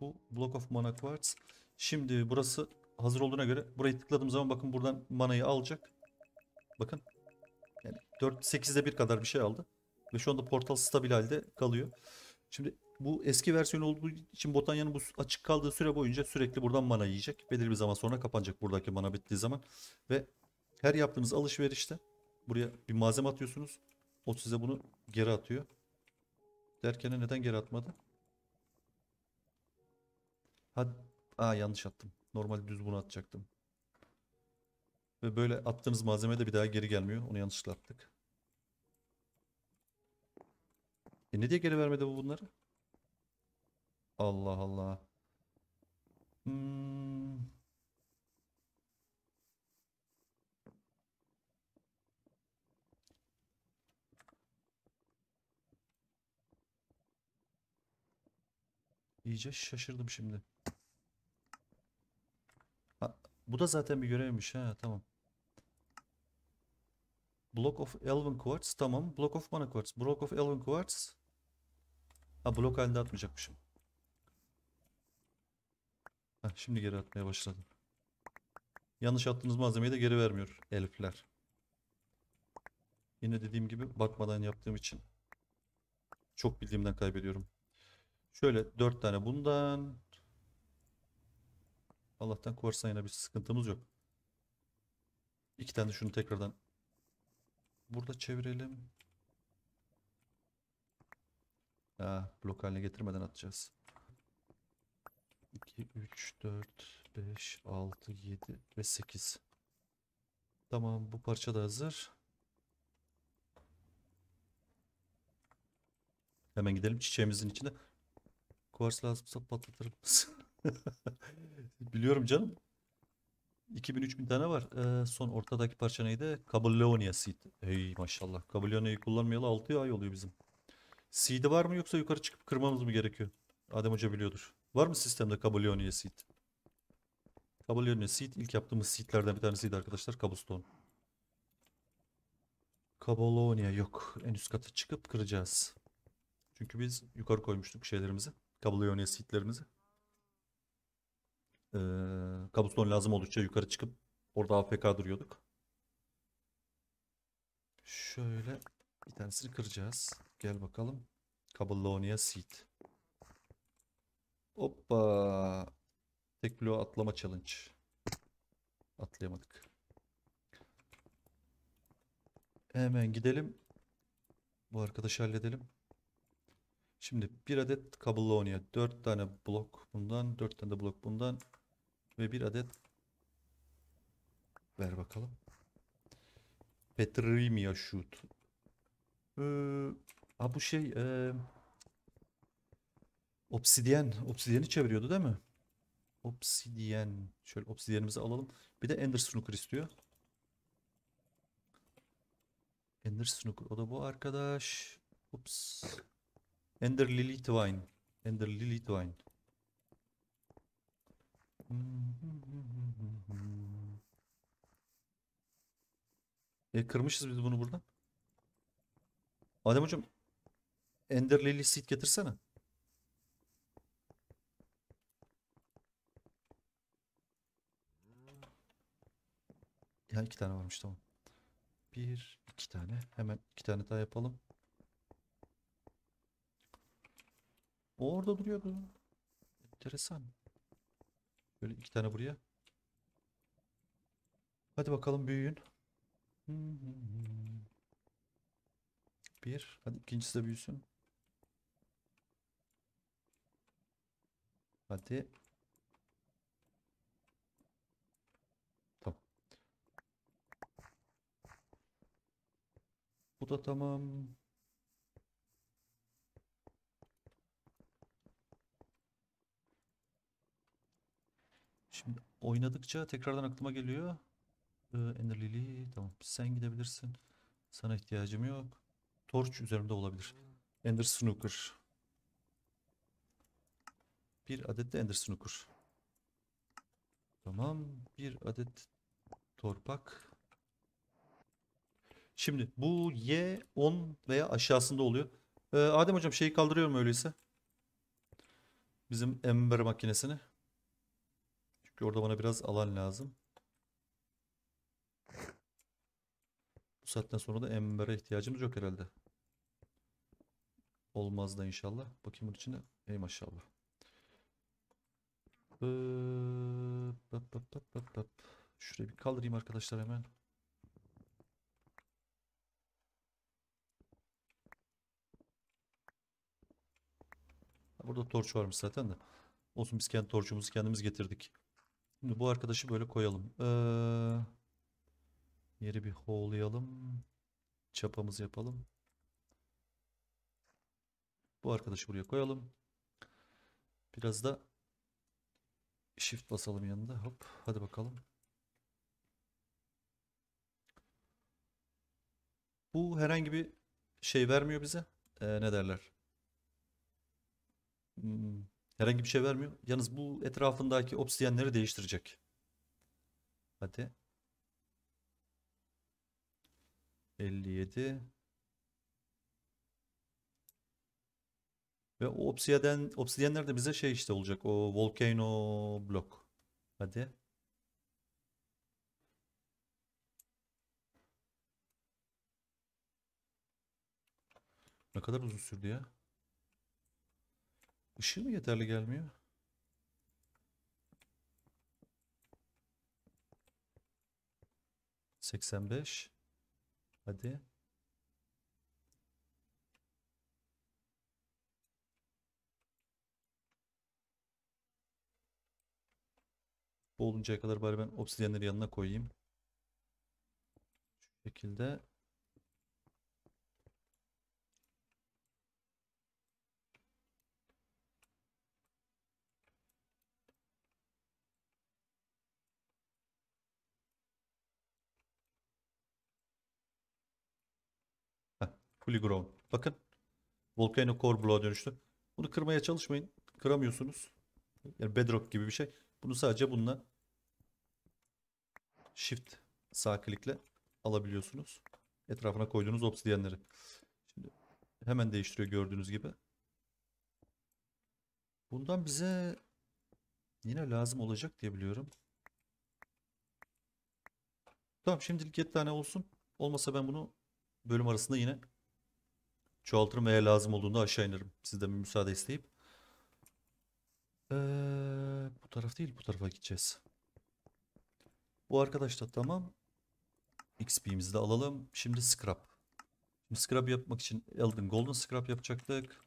bu Block of Mana Quartz. Şimdi burası hazır olduğuna göre burayı tıkladığım zaman bakın buradan manayı alacak. Bakın. Yani 4 8'de 1 kadar bir şey aldı. Ve şu anda portal stabil halde kalıyor. Şimdi bu eski versiyon olduğu için Botanya'nın bu açık kaldığı süre boyunca sürekli buradan mana yiyecek. Belirli bir zaman sonra kapanacak buradaki mana bittiği zaman. Ve her yaptığınız alışverişte buraya bir malzeme atıyorsunuz. O size bunu geri atıyor. Derken neden geri atmadı? Hadi. Aa yanlış attım. Normal düz bunu atacaktım. Ve böyle attığınız malzeme de bir daha geri gelmiyor. Onu yanlışlıkla attık. E ne diye geri vermedi bu bunları? Allah Allah. Hmm. İyice şaşırdım şimdi. Ha, bu da zaten bir görevmiş ha tamam. Block of Elven Quartz tamam. Block of Mana Quartz. Block of Elven Quartz. Ha blok halinde atmayacakmışım. Heh, şimdi geri atmaya başladım. Yanlış attığınız malzemeyi de geri vermiyor elfler. Yine dediğim gibi bakmadan yaptığım için çok bildiğimden kaybediyorum. Şöyle 4 tane bundan. Allah'tan yine bir sıkıntımız yok. 2 tane şunu tekrardan burada çevirelim. Ha, blok haline getirmeden atacağız. 2, 3, 4, 5, 6, 7 ve 8. Tamam bu parça da hazır. Hemen gidelim çiçeğimizin içinde. Kuvars lazımsa patlatırım. Biliyorum canım. 2000-3000 tane var. Ee, son ortadaki parça neydi? Kaballonia seed. Hey maşallah. Kaballonia'yı kullanmayalı 6 ay oluyor bizim. Seed'i var mı yoksa yukarı çıkıp kırmamız mı gerekiyor? Adem Hoca biliyordur. Var mı sistemde Kabalyonia Seed? Kabalyonia Seed ilk yaptığımız seedlerden bir tanesiydi arkadaşlar. Cobblestone. Kabolonia yok. En üst kata çıkıp kıracağız. Çünkü biz yukarı koymuştuk şeylerimizi. Kabolonia seedlerimizi. Ee, Kabuston lazım oldukça yukarı çıkıp orada AFK duruyorduk. Şöyle bir tanesini kıracağız. Gel bakalım. Kabolonia seed. Hoppa. Tek bloğa atlama challenge. Atlayamadık. Hemen gidelim. Bu arkadaşı halledelim. Şimdi bir adet kablonya, dört tane blok bundan, dört tane de blok bundan ve bir adet ver bakalım. Petrimia shoot. Ee, ha bu şey e, Obsidian. Obsidian'i çeviriyordu değil mi? Obsidian. Şöyle obsidian'ımızı alalım. Bir de Ender Snooker istiyor. Ender Snooker. O da bu arkadaş. Ups. Ender Lily Twine. Ender Lily Twine. E kırmışız biz bunu buradan. Adem hocam Ender Lily Seed getirsene. Ya iki tane varmış tamam. Bir, iki tane. Hemen iki tane daha yapalım. O orada duruyordu. Enteresan. Böyle iki tane buraya. Hadi bakalım büyüyün. Bir. Hadi ikincisi de büyüsün. Hadi. Bu da tamam. Şimdi oynadıkça tekrardan aklıma geliyor. Ee, Ender tamam sen gidebilirsin. Sana ihtiyacım yok. Torç üzerimde olabilir. Ender Snooker. Bir adet de Ender Snooker. Tamam. Bir adet torpak. Şimdi bu Y 10 veya aşağısında oluyor. Ee, Adem hocam şeyi kaldırıyorum öyleyse. Bizim Ember makinesini. Çünkü orada bana biraz alan lazım. Bu saatten sonra da Ember'e ihtiyacımız yok herhalde. Olmaz da inşallah. Bakayım bunun içine. Ey maşallah. Şurayı bir kaldırayım arkadaşlar hemen. burada torç varmış zaten de. Olsun biz kendi torçumuzu kendimiz getirdik. Şimdi bu arkadaşı böyle koyalım. Ee, yeri bir hoğlayalım. Çapamızı yapalım. Bu arkadaşı buraya koyalım. Biraz da shift basalım yanında. Hop hadi bakalım. Bu herhangi bir şey vermiyor bize. Ee, ne derler? Hmm. herhangi bir şey vermiyor. Yalnız bu etrafındaki obsidyenleri değiştirecek. Hadi. 57 Ve o obsidyen, obsidyenler de bize şey işte olacak. O volcano blok. Hadi. Ne kadar uzun sürdü ya? Işığı mı yeterli gelmiyor? Seksen beş. Hadi. Bu oluncaya kadar bari ben obsidyenleri yanına koyayım. Şu şekilde Fully Bakın. Volcano Core bloğa dönüştü. Bunu kırmaya çalışmayın. Kıramıyorsunuz. Yani bedrock gibi bir şey. Bunu sadece bununla shift sağ klikle alabiliyorsunuz. Etrafına koyduğunuz obsidiyenleri. Şimdi hemen değiştiriyor gördüğünüz gibi. Bundan bize yine lazım olacak diye biliyorum. Tamam şimdilik 7 tane olsun. Olmasa ben bunu bölüm arasında yine çoğaltırım veya lazım olduğunda aşağı inerim. Sizden bir müsaade isteyip. Ee, bu taraf değil bu tarafa gideceğiz. Bu arkadaş da tamam. XP'mizi de alalım. Şimdi scrap. Şimdi scrap yapmak için Elden Golden scrap yapacaktık.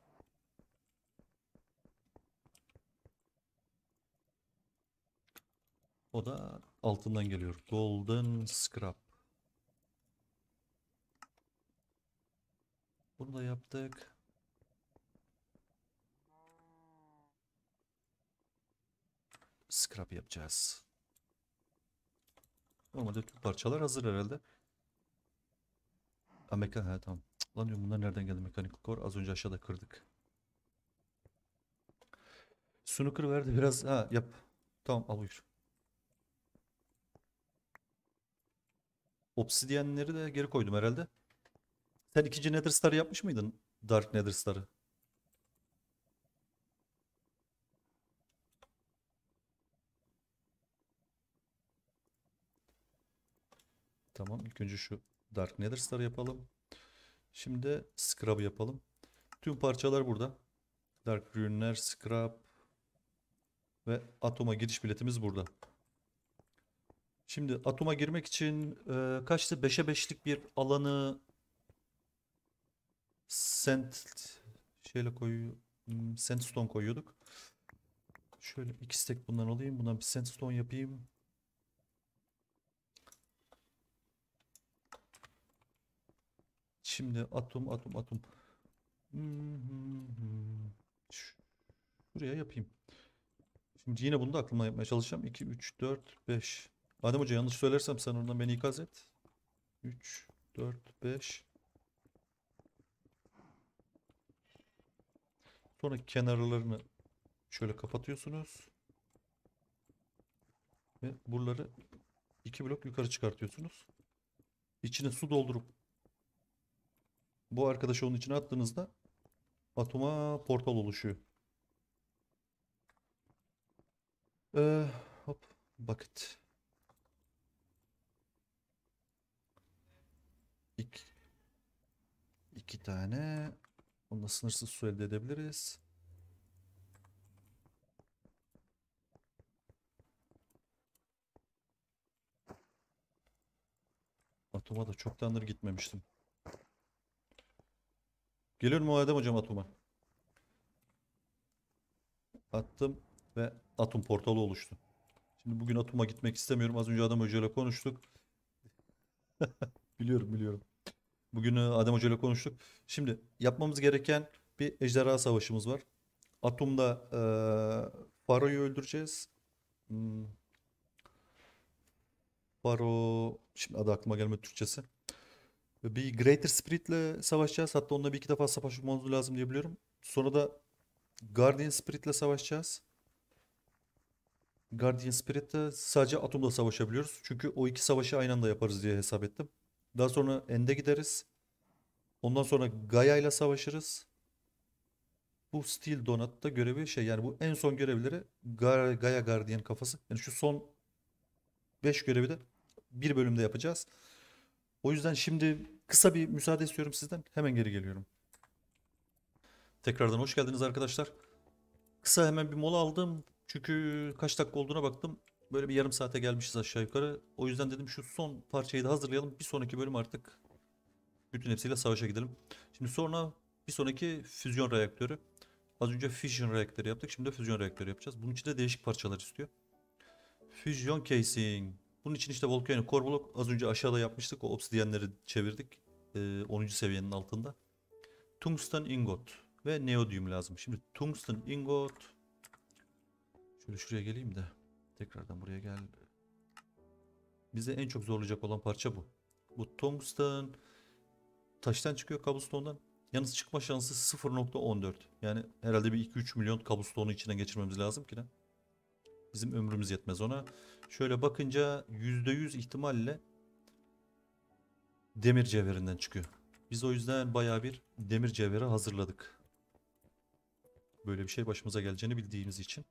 O da altından geliyor. Golden scrap. Bunu da yaptık. Scrap yapacağız. Normalde tüm parçalar hazır herhalde. Amerika ha tamam. Lan diyorum bunlar nereden geldi mekanik kor? Az önce aşağıda kırdık. Snooker verdi biraz. Ha yap. Tamam al buyur. Obsidyenleri de geri koydum herhalde. Sen ikinci Nether Star'ı yapmış mıydın? Dark Nether Star'ı. Tamam. İlk önce şu Dark Nether Star'ı yapalım. Şimdi de yapalım. Tüm parçalar burada. Dark Rune'ler, Scrub ve Atom'a giriş biletimiz burada. Şimdi Atom'a girmek için e, kaçtı? 5'e 5'lik bir alanı Sent, şeyle koyu hmm, sandstone koyuyorduk. Şöyle iki stack bundan alayım. buna bir sandstone yapayım. Şimdi atom atom atom. Buraya hmm, hmm, yapayım. Şimdi yine bunu da aklıma yapmaya çalışacağım. 2, 3, 4, 5. Adem Hoca yanlış söylersem sen oradan beni ikaz et. 3, 4, 5. Sonra kenarlarını şöyle kapatıyorsunuz. Ve buraları iki blok yukarı çıkartıyorsunuz. İçine su doldurup bu arkadaşı onun içine attığınızda atoma portal oluşuyor. Ee, hop bucket. İki, iki tane Onunla sınırsız su elde edebiliriz. Atoma da çoktandır gitmemiştim. Geliyorum o adam hocam atoma? Attım ve atom portalı oluştu. Şimdi bugün atoma gitmek istemiyorum. Az önce adam hocayla konuştuk. biliyorum biliyorum. Bugün e, Adem Hoca ile konuştuk. Şimdi yapmamız gereken bir ejderha savaşımız var. Atom'da e, Faro'yu öldüreceğiz. Hmm. Faro... Şimdi adı aklıma gelmedi Türkçesi. Bir Greater Spirit'le savaşacağız. Hatta onunla bir iki defa savaşmamız lazım diye biliyorum. Sonra da Guardian Spirit'le savaşacağız. Guardian Spirit'te sadece Atom'da savaşabiliyoruz. Çünkü o iki savaşı aynı anda yaparız diye hesap ettim. Daha sonra End'e gideriz. Ondan sonra Gaia ile savaşırız. Bu Steel Donut da görevi şey yani bu en son görevleri Ga Gaia Guardian kafası. Yani şu son 5 görevi de bir bölümde yapacağız. O yüzden şimdi kısa bir müsaade istiyorum sizden. Hemen geri geliyorum. Tekrardan hoş geldiniz arkadaşlar. Kısa hemen bir mola aldım. Çünkü kaç dakika olduğuna baktım. Böyle bir yarım saate gelmişiz aşağı yukarı. O yüzden dedim şu son parçayı da hazırlayalım. Bir sonraki bölüm artık bütün hepsiyle savaşa gidelim. Şimdi sonra bir sonraki füzyon reaktörü. Az önce fission reaktörü yaptık. Şimdi de füzyon reaktörü yapacağız. Bunun için de değişik parçalar istiyor. Füzyon casing. Bunun için işte volcano core block az önce aşağıda yapmıştık. O obsidiyenleri çevirdik. Ee, 10. seviyenin altında. Tungsten ingot ve neodyum lazım. Şimdi tungsten ingot şöyle şuraya geleyim de Tekrardan buraya gel. Bize en çok zorlayacak olan parça bu. Bu tungsten taştan çıkıyor kabustondan. Yalnız çıkma şansı 0.14. Yani herhalde bir 2-3 milyon kabustonu içine geçirmemiz lazım ki ne? Bizim ömrümüz yetmez ona. Şöyle bakınca %100 ihtimalle demir cevherinden çıkıyor. Biz o yüzden baya bir demir cevheri hazırladık. Böyle bir şey başımıza geleceğini bildiğimiz için.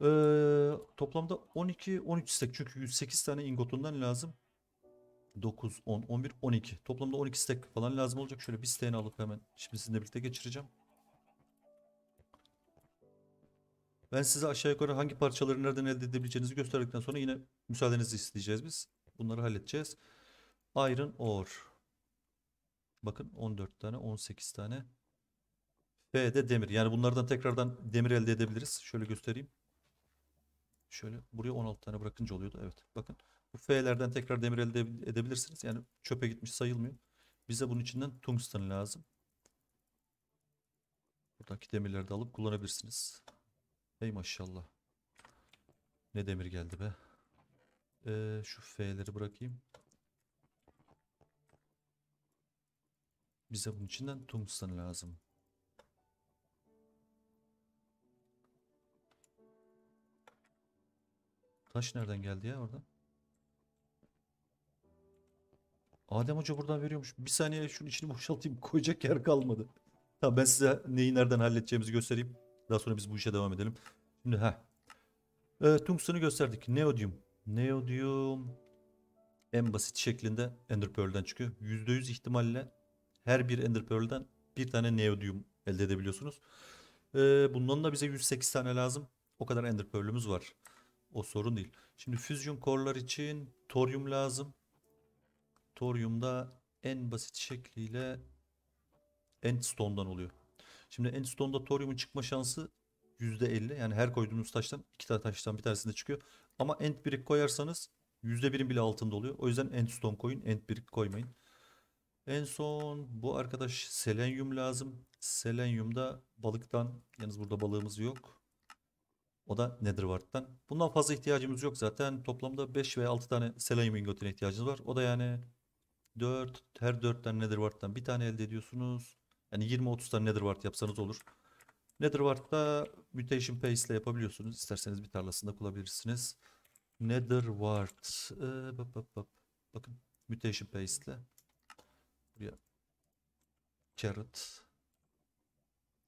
Ee, toplamda 12, 13 stek. Çünkü 108 tane ingotundan lazım. 9, 10, 11, 12. Toplamda 12 stek falan lazım olacak. Şöyle bir steğini alıp hemen şimdi sizinle birlikte geçireceğim. Ben size aşağı yukarı hangi parçaları nereden elde edebileceğinizi gösterdikten sonra yine müsaadenizi isteyeceğiz biz. Bunları halledeceğiz. Iron ore. Bakın 14 tane, 18 tane. F de demir. Yani bunlardan tekrardan demir elde edebiliriz. Şöyle göstereyim. Şöyle buraya 16 tane bırakınca oluyordu. Evet bakın bu F'lerden tekrar demir elde edebilirsiniz. Yani çöpe gitmiş sayılmıyor. Bize bunun içinden tungsten lazım. Buradaki demirleri de alıp kullanabilirsiniz. Ey maşallah. Ne demir geldi be. Ee, şu F'leri bırakayım. Bize bunun içinden tungsten lazım. Taş nereden geldi ya orada? Adem Hoca buradan veriyormuş. Bir saniye şunun içini boşaltayım. Koyacak yer kalmadı. Tamam ben size neyi nereden halledeceğimizi göstereyim. Daha sonra biz bu işe devam edelim. Şimdi ha. E, ee, tungsten'i gösterdik. Neodyum. Neodyum en basit şeklinde Ender Pearl'den çıkıyor. %100 ihtimalle her bir Ender Pearl'den bir tane Neodyum elde edebiliyorsunuz. E, bundan da bize 108 tane lazım. O kadar Ender Pearl'ümüz var. O sorun değil. Şimdi füzyon korlar için toryum lazım. Toryumda en basit şekliyle endstone'dan oluyor. Şimdi endstone'da toryumun çıkma şansı %50. Yani her koyduğunuz taştan iki tane taştan bir tanesinde çıkıyor. Ama end brick koyarsanız %1'in bile altında oluyor. O yüzden endstone koyun, end brick koymayın. En son bu arkadaş selenyum lazım. Selenyum da balıktan. Yalnız burada balığımız yok. O da Netherward'dan. Bundan fazla ihtiyacımız yok zaten. Toplamda 5 veya 6 tane Selenium götüne ihtiyacımız var. O da yani 4, her 4 tane Netherward'dan bir tane elde ediyorsunuz. Yani 20-30 tane Netherward yapsanız olur. Netherward'da Mutation pace ile yapabiliyorsunuz. İsterseniz bir tarlasında kullanabilirsiniz. Netherward. Ee, bak, bak, bak. Bakın Mutation pace ile. Buraya. Carrot.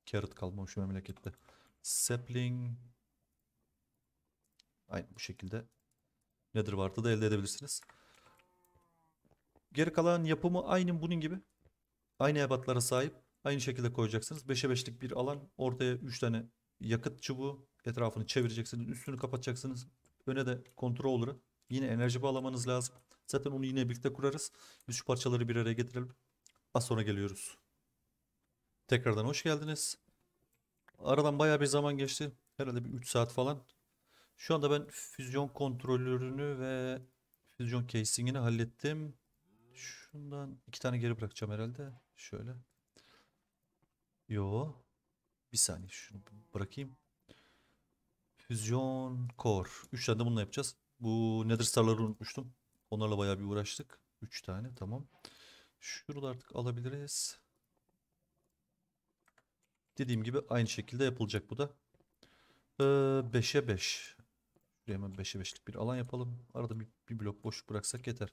Carrot kalmamış memlekette. Sapling. Aynı bu şekilde nedir vardı da elde edebilirsiniz. Geri kalan yapımı aynı bunun gibi. Aynı ebatlara sahip. Aynı şekilde koyacaksınız. 5'e 5'lik bir alan. Ortaya 3 tane yakıt çubuğu etrafını çevireceksiniz. Üstünü kapatacaksınız. Öne de kontrolü. Yine enerji bağlamanız lazım. Zaten onu yine birlikte kurarız. Biz şu parçaları bir araya getirelim. Az sonra geliyoruz. Tekrardan hoş geldiniz. Aradan baya bir zaman geçti. Herhalde bir 3 saat falan. Şu anda ben füzyon kontrolörünü ve füzyon casing'ini hallettim. Şundan iki tane geri bırakacağım herhalde. Şöyle. Yo. Bir saniye şunu bırakayım. Füzyon core. Üç tane de bununla yapacağız. Bu nether starları unutmuştum. Onlarla bayağı bir uğraştık. Üç tane tamam. Şurada artık alabiliriz. Dediğim gibi aynı şekilde yapılacak bu da. 5'e ee, 5. Şuraya hemen 5'e 5'lik bir alan yapalım. Arada bir, bir blok boş bıraksak yeter.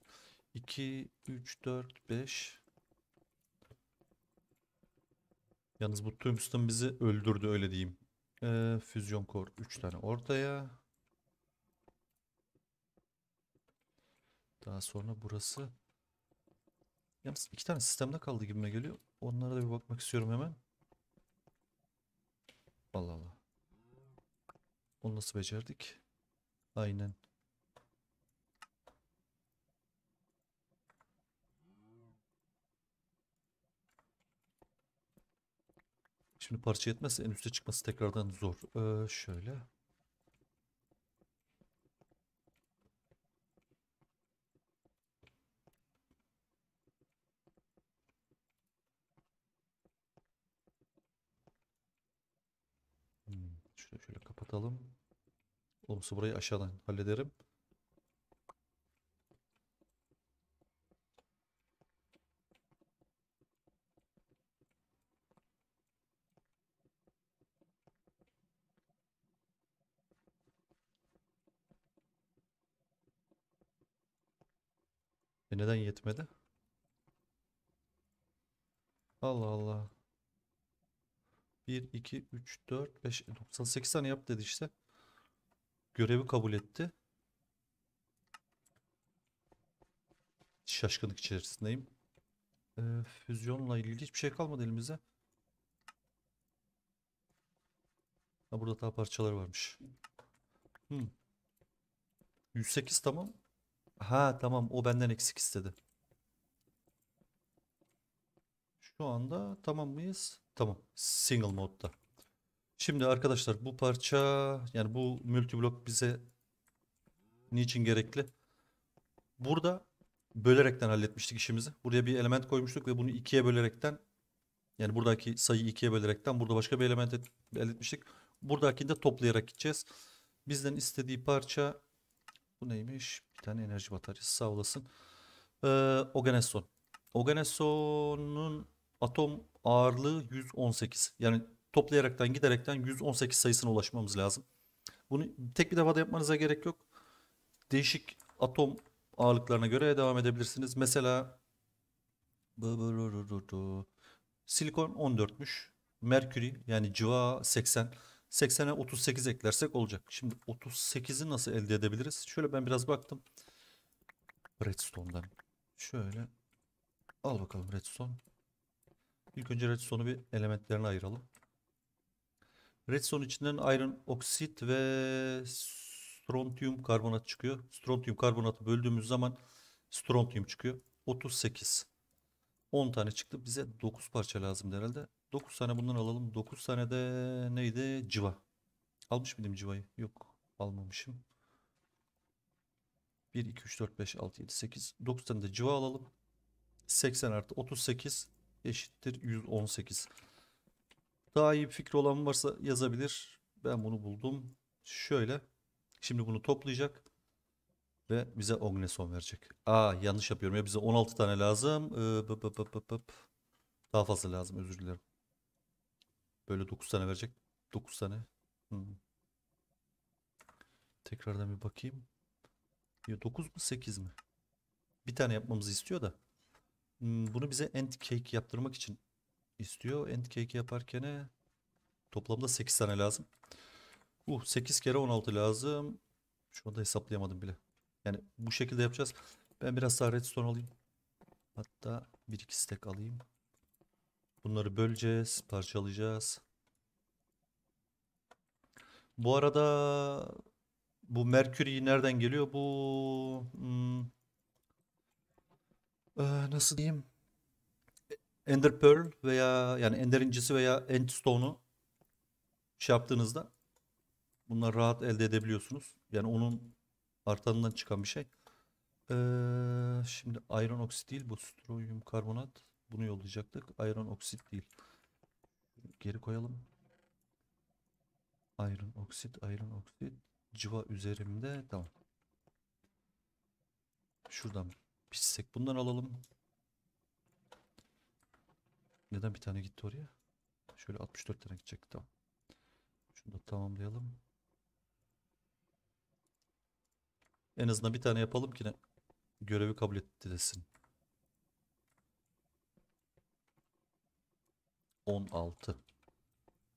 2, 3, 4, 5. Yalnız bu tungsten bizi öldürdü öyle diyeyim. Ee, füzyon kor 3 tane ortaya. Daha sonra burası. Yalnız iki tane sistemde kaldı gibime geliyor. Onlara da bir bakmak istiyorum hemen. Allah Allah. Onu nasıl becerdik? Aynen. Şimdi parça yetmezse en üste çıkması tekrardan zor. Ee, şöyle. Hmm, şöyle şöyle kapatalım. Olumsuz burayı aşağıdan hallederim. E neden yetmedi? Allah Allah. 1, 2, 3, 4, 5, 98 tane yap dedi işte. Görevi kabul etti. Şaşkınlık içerisindeyim. Ee, füzyonla ilgili hiçbir şey kalmadı elimize. Ha, burada daha parçalar varmış. Hmm. 108 tamam. Ha tamam o benden eksik istedi. Şu anda tamam mıyız? Tamam. Single modda. Şimdi arkadaşlar bu parça yani bu multiblok bize niçin gerekli? Burada bölerekten halletmiştik işimizi. Buraya bir element koymuştuk ve bunu ikiye bölerekten yani buradaki sayıyı ikiye bölerekten burada başka bir element et, elde etmiştik. Buradakini de toplayarak gideceğiz. Bizden istediği parça bu neymiş? Bir tane enerji bataryası sağ olasın. Ee, Oganesson. Oganeson'un atom ağırlığı 118. Yani toplayaraktan giderekten 118 sayısına ulaşmamız lazım. Bunu tek bir defada yapmanıza gerek yok. Değişik atom ağırlıklarına göre devam edebilirsiniz. Mesela silikon 14'müş. Merkürü yani civa 80. 80'e 38 eklersek olacak. Şimdi 38'i nasıl elde edebiliriz? Şöyle ben biraz baktım. Redstone'dan. Şöyle al bakalım redstone. İlk önce redstone'u bir elementlerine ayıralım. Redson içinden iron oksit ve strontium karbonat çıkıyor. Strontium karbonatı böldüğümüz zaman strontium çıkıyor. 38. 10 tane çıktı. Bize 9 parça lazım herhalde. 9 tane bundan alalım. 9 tane de neydi? Civa. Almış mıydım civayı? Yok. Almamışım. 1, 2, 3, 4, 5, 6, 7, 8. 9 tane de civa alalım. 80 artı 38 eşittir 118. Daha iyi bir fikri olan varsa yazabilir. Ben bunu buldum. Şöyle. Şimdi bunu toplayacak. Ve bize Ogneson verecek. Aa yanlış yapıyorum ya bize 16 tane lazım. Ee, daha fazla lazım özür dilerim. Böyle 9 tane verecek. 9 tane. Hmm. Tekrardan bir bakayım. Ya 9 mu 8 mi? Bir tane yapmamızı istiyor da. Hmm, bunu bize end cake yaptırmak için istiyor. End cake yaparken e, toplamda 8 tane lazım. Uh 8 kere 16 lazım. Şu anda hesaplayamadım bile. Yani bu şekilde yapacağız. Ben biraz daha redstone alayım. Hatta bir iki stack alayım. Bunları böleceğiz, parçalayacağız. Bu arada bu Merkür'ü nereden geliyor? Bu hmm, ee, nasıl diyeyim? Ender Pearl veya yani Ender incisi veya End Stone'u şey yaptığınızda bunları rahat elde edebiliyorsunuz. Yani onun artanından çıkan bir şey. Ee, şimdi iron oksit değil bu Stronium karbonat. Bunu yollayacaktık. Iron oksit değil. Geri koyalım. Iron oksit, iron oksit. Civa üzerimde. Tamam. Şuradan pişsek bundan alalım. Neden bir tane gitti oraya? Şöyle 64 tane gidecek. Tamam. Şunu da tamamlayalım. En azından bir tane yapalım ki ne? görevi kabul ettiresin. 16.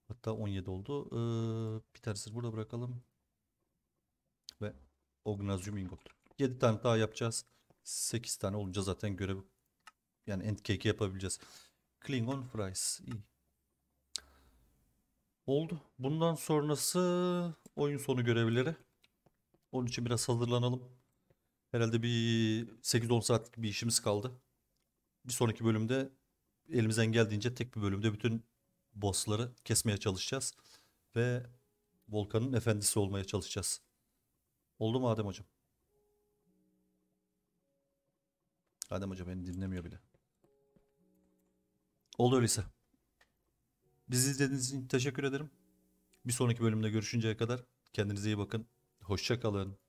Hatta 17 oldu. Ee, bir tanesini burada bırakalım. Ve Ognazium ingot. 7 tane daha yapacağız. 8 tane olunca zaten görevi yani endcake'i yapabileceğiz. Klingon Fries. İyi. Oldu. Bundan sonrası oyun sonu görevleri. Onun için biraz hazırlanalım. Herhalde bir 8-10 saatlik bir işimiz kaldı. Bir sonraki bölümde elimizden geldiğince tek bir bölümde bütün bossları kesmeye çalışacağız. Ve Volkan'ın efendisi olmaya çalışacağız. Oldu mu Adem hocam? Adem hocam beni dinlemiyor bile. Oldu öyleyse. Bizi izlediğiniz için teşekkür ederim. Bir sonraki bölümde görüşünceye kadar kendinize iyi bakın. Hoşça kalın.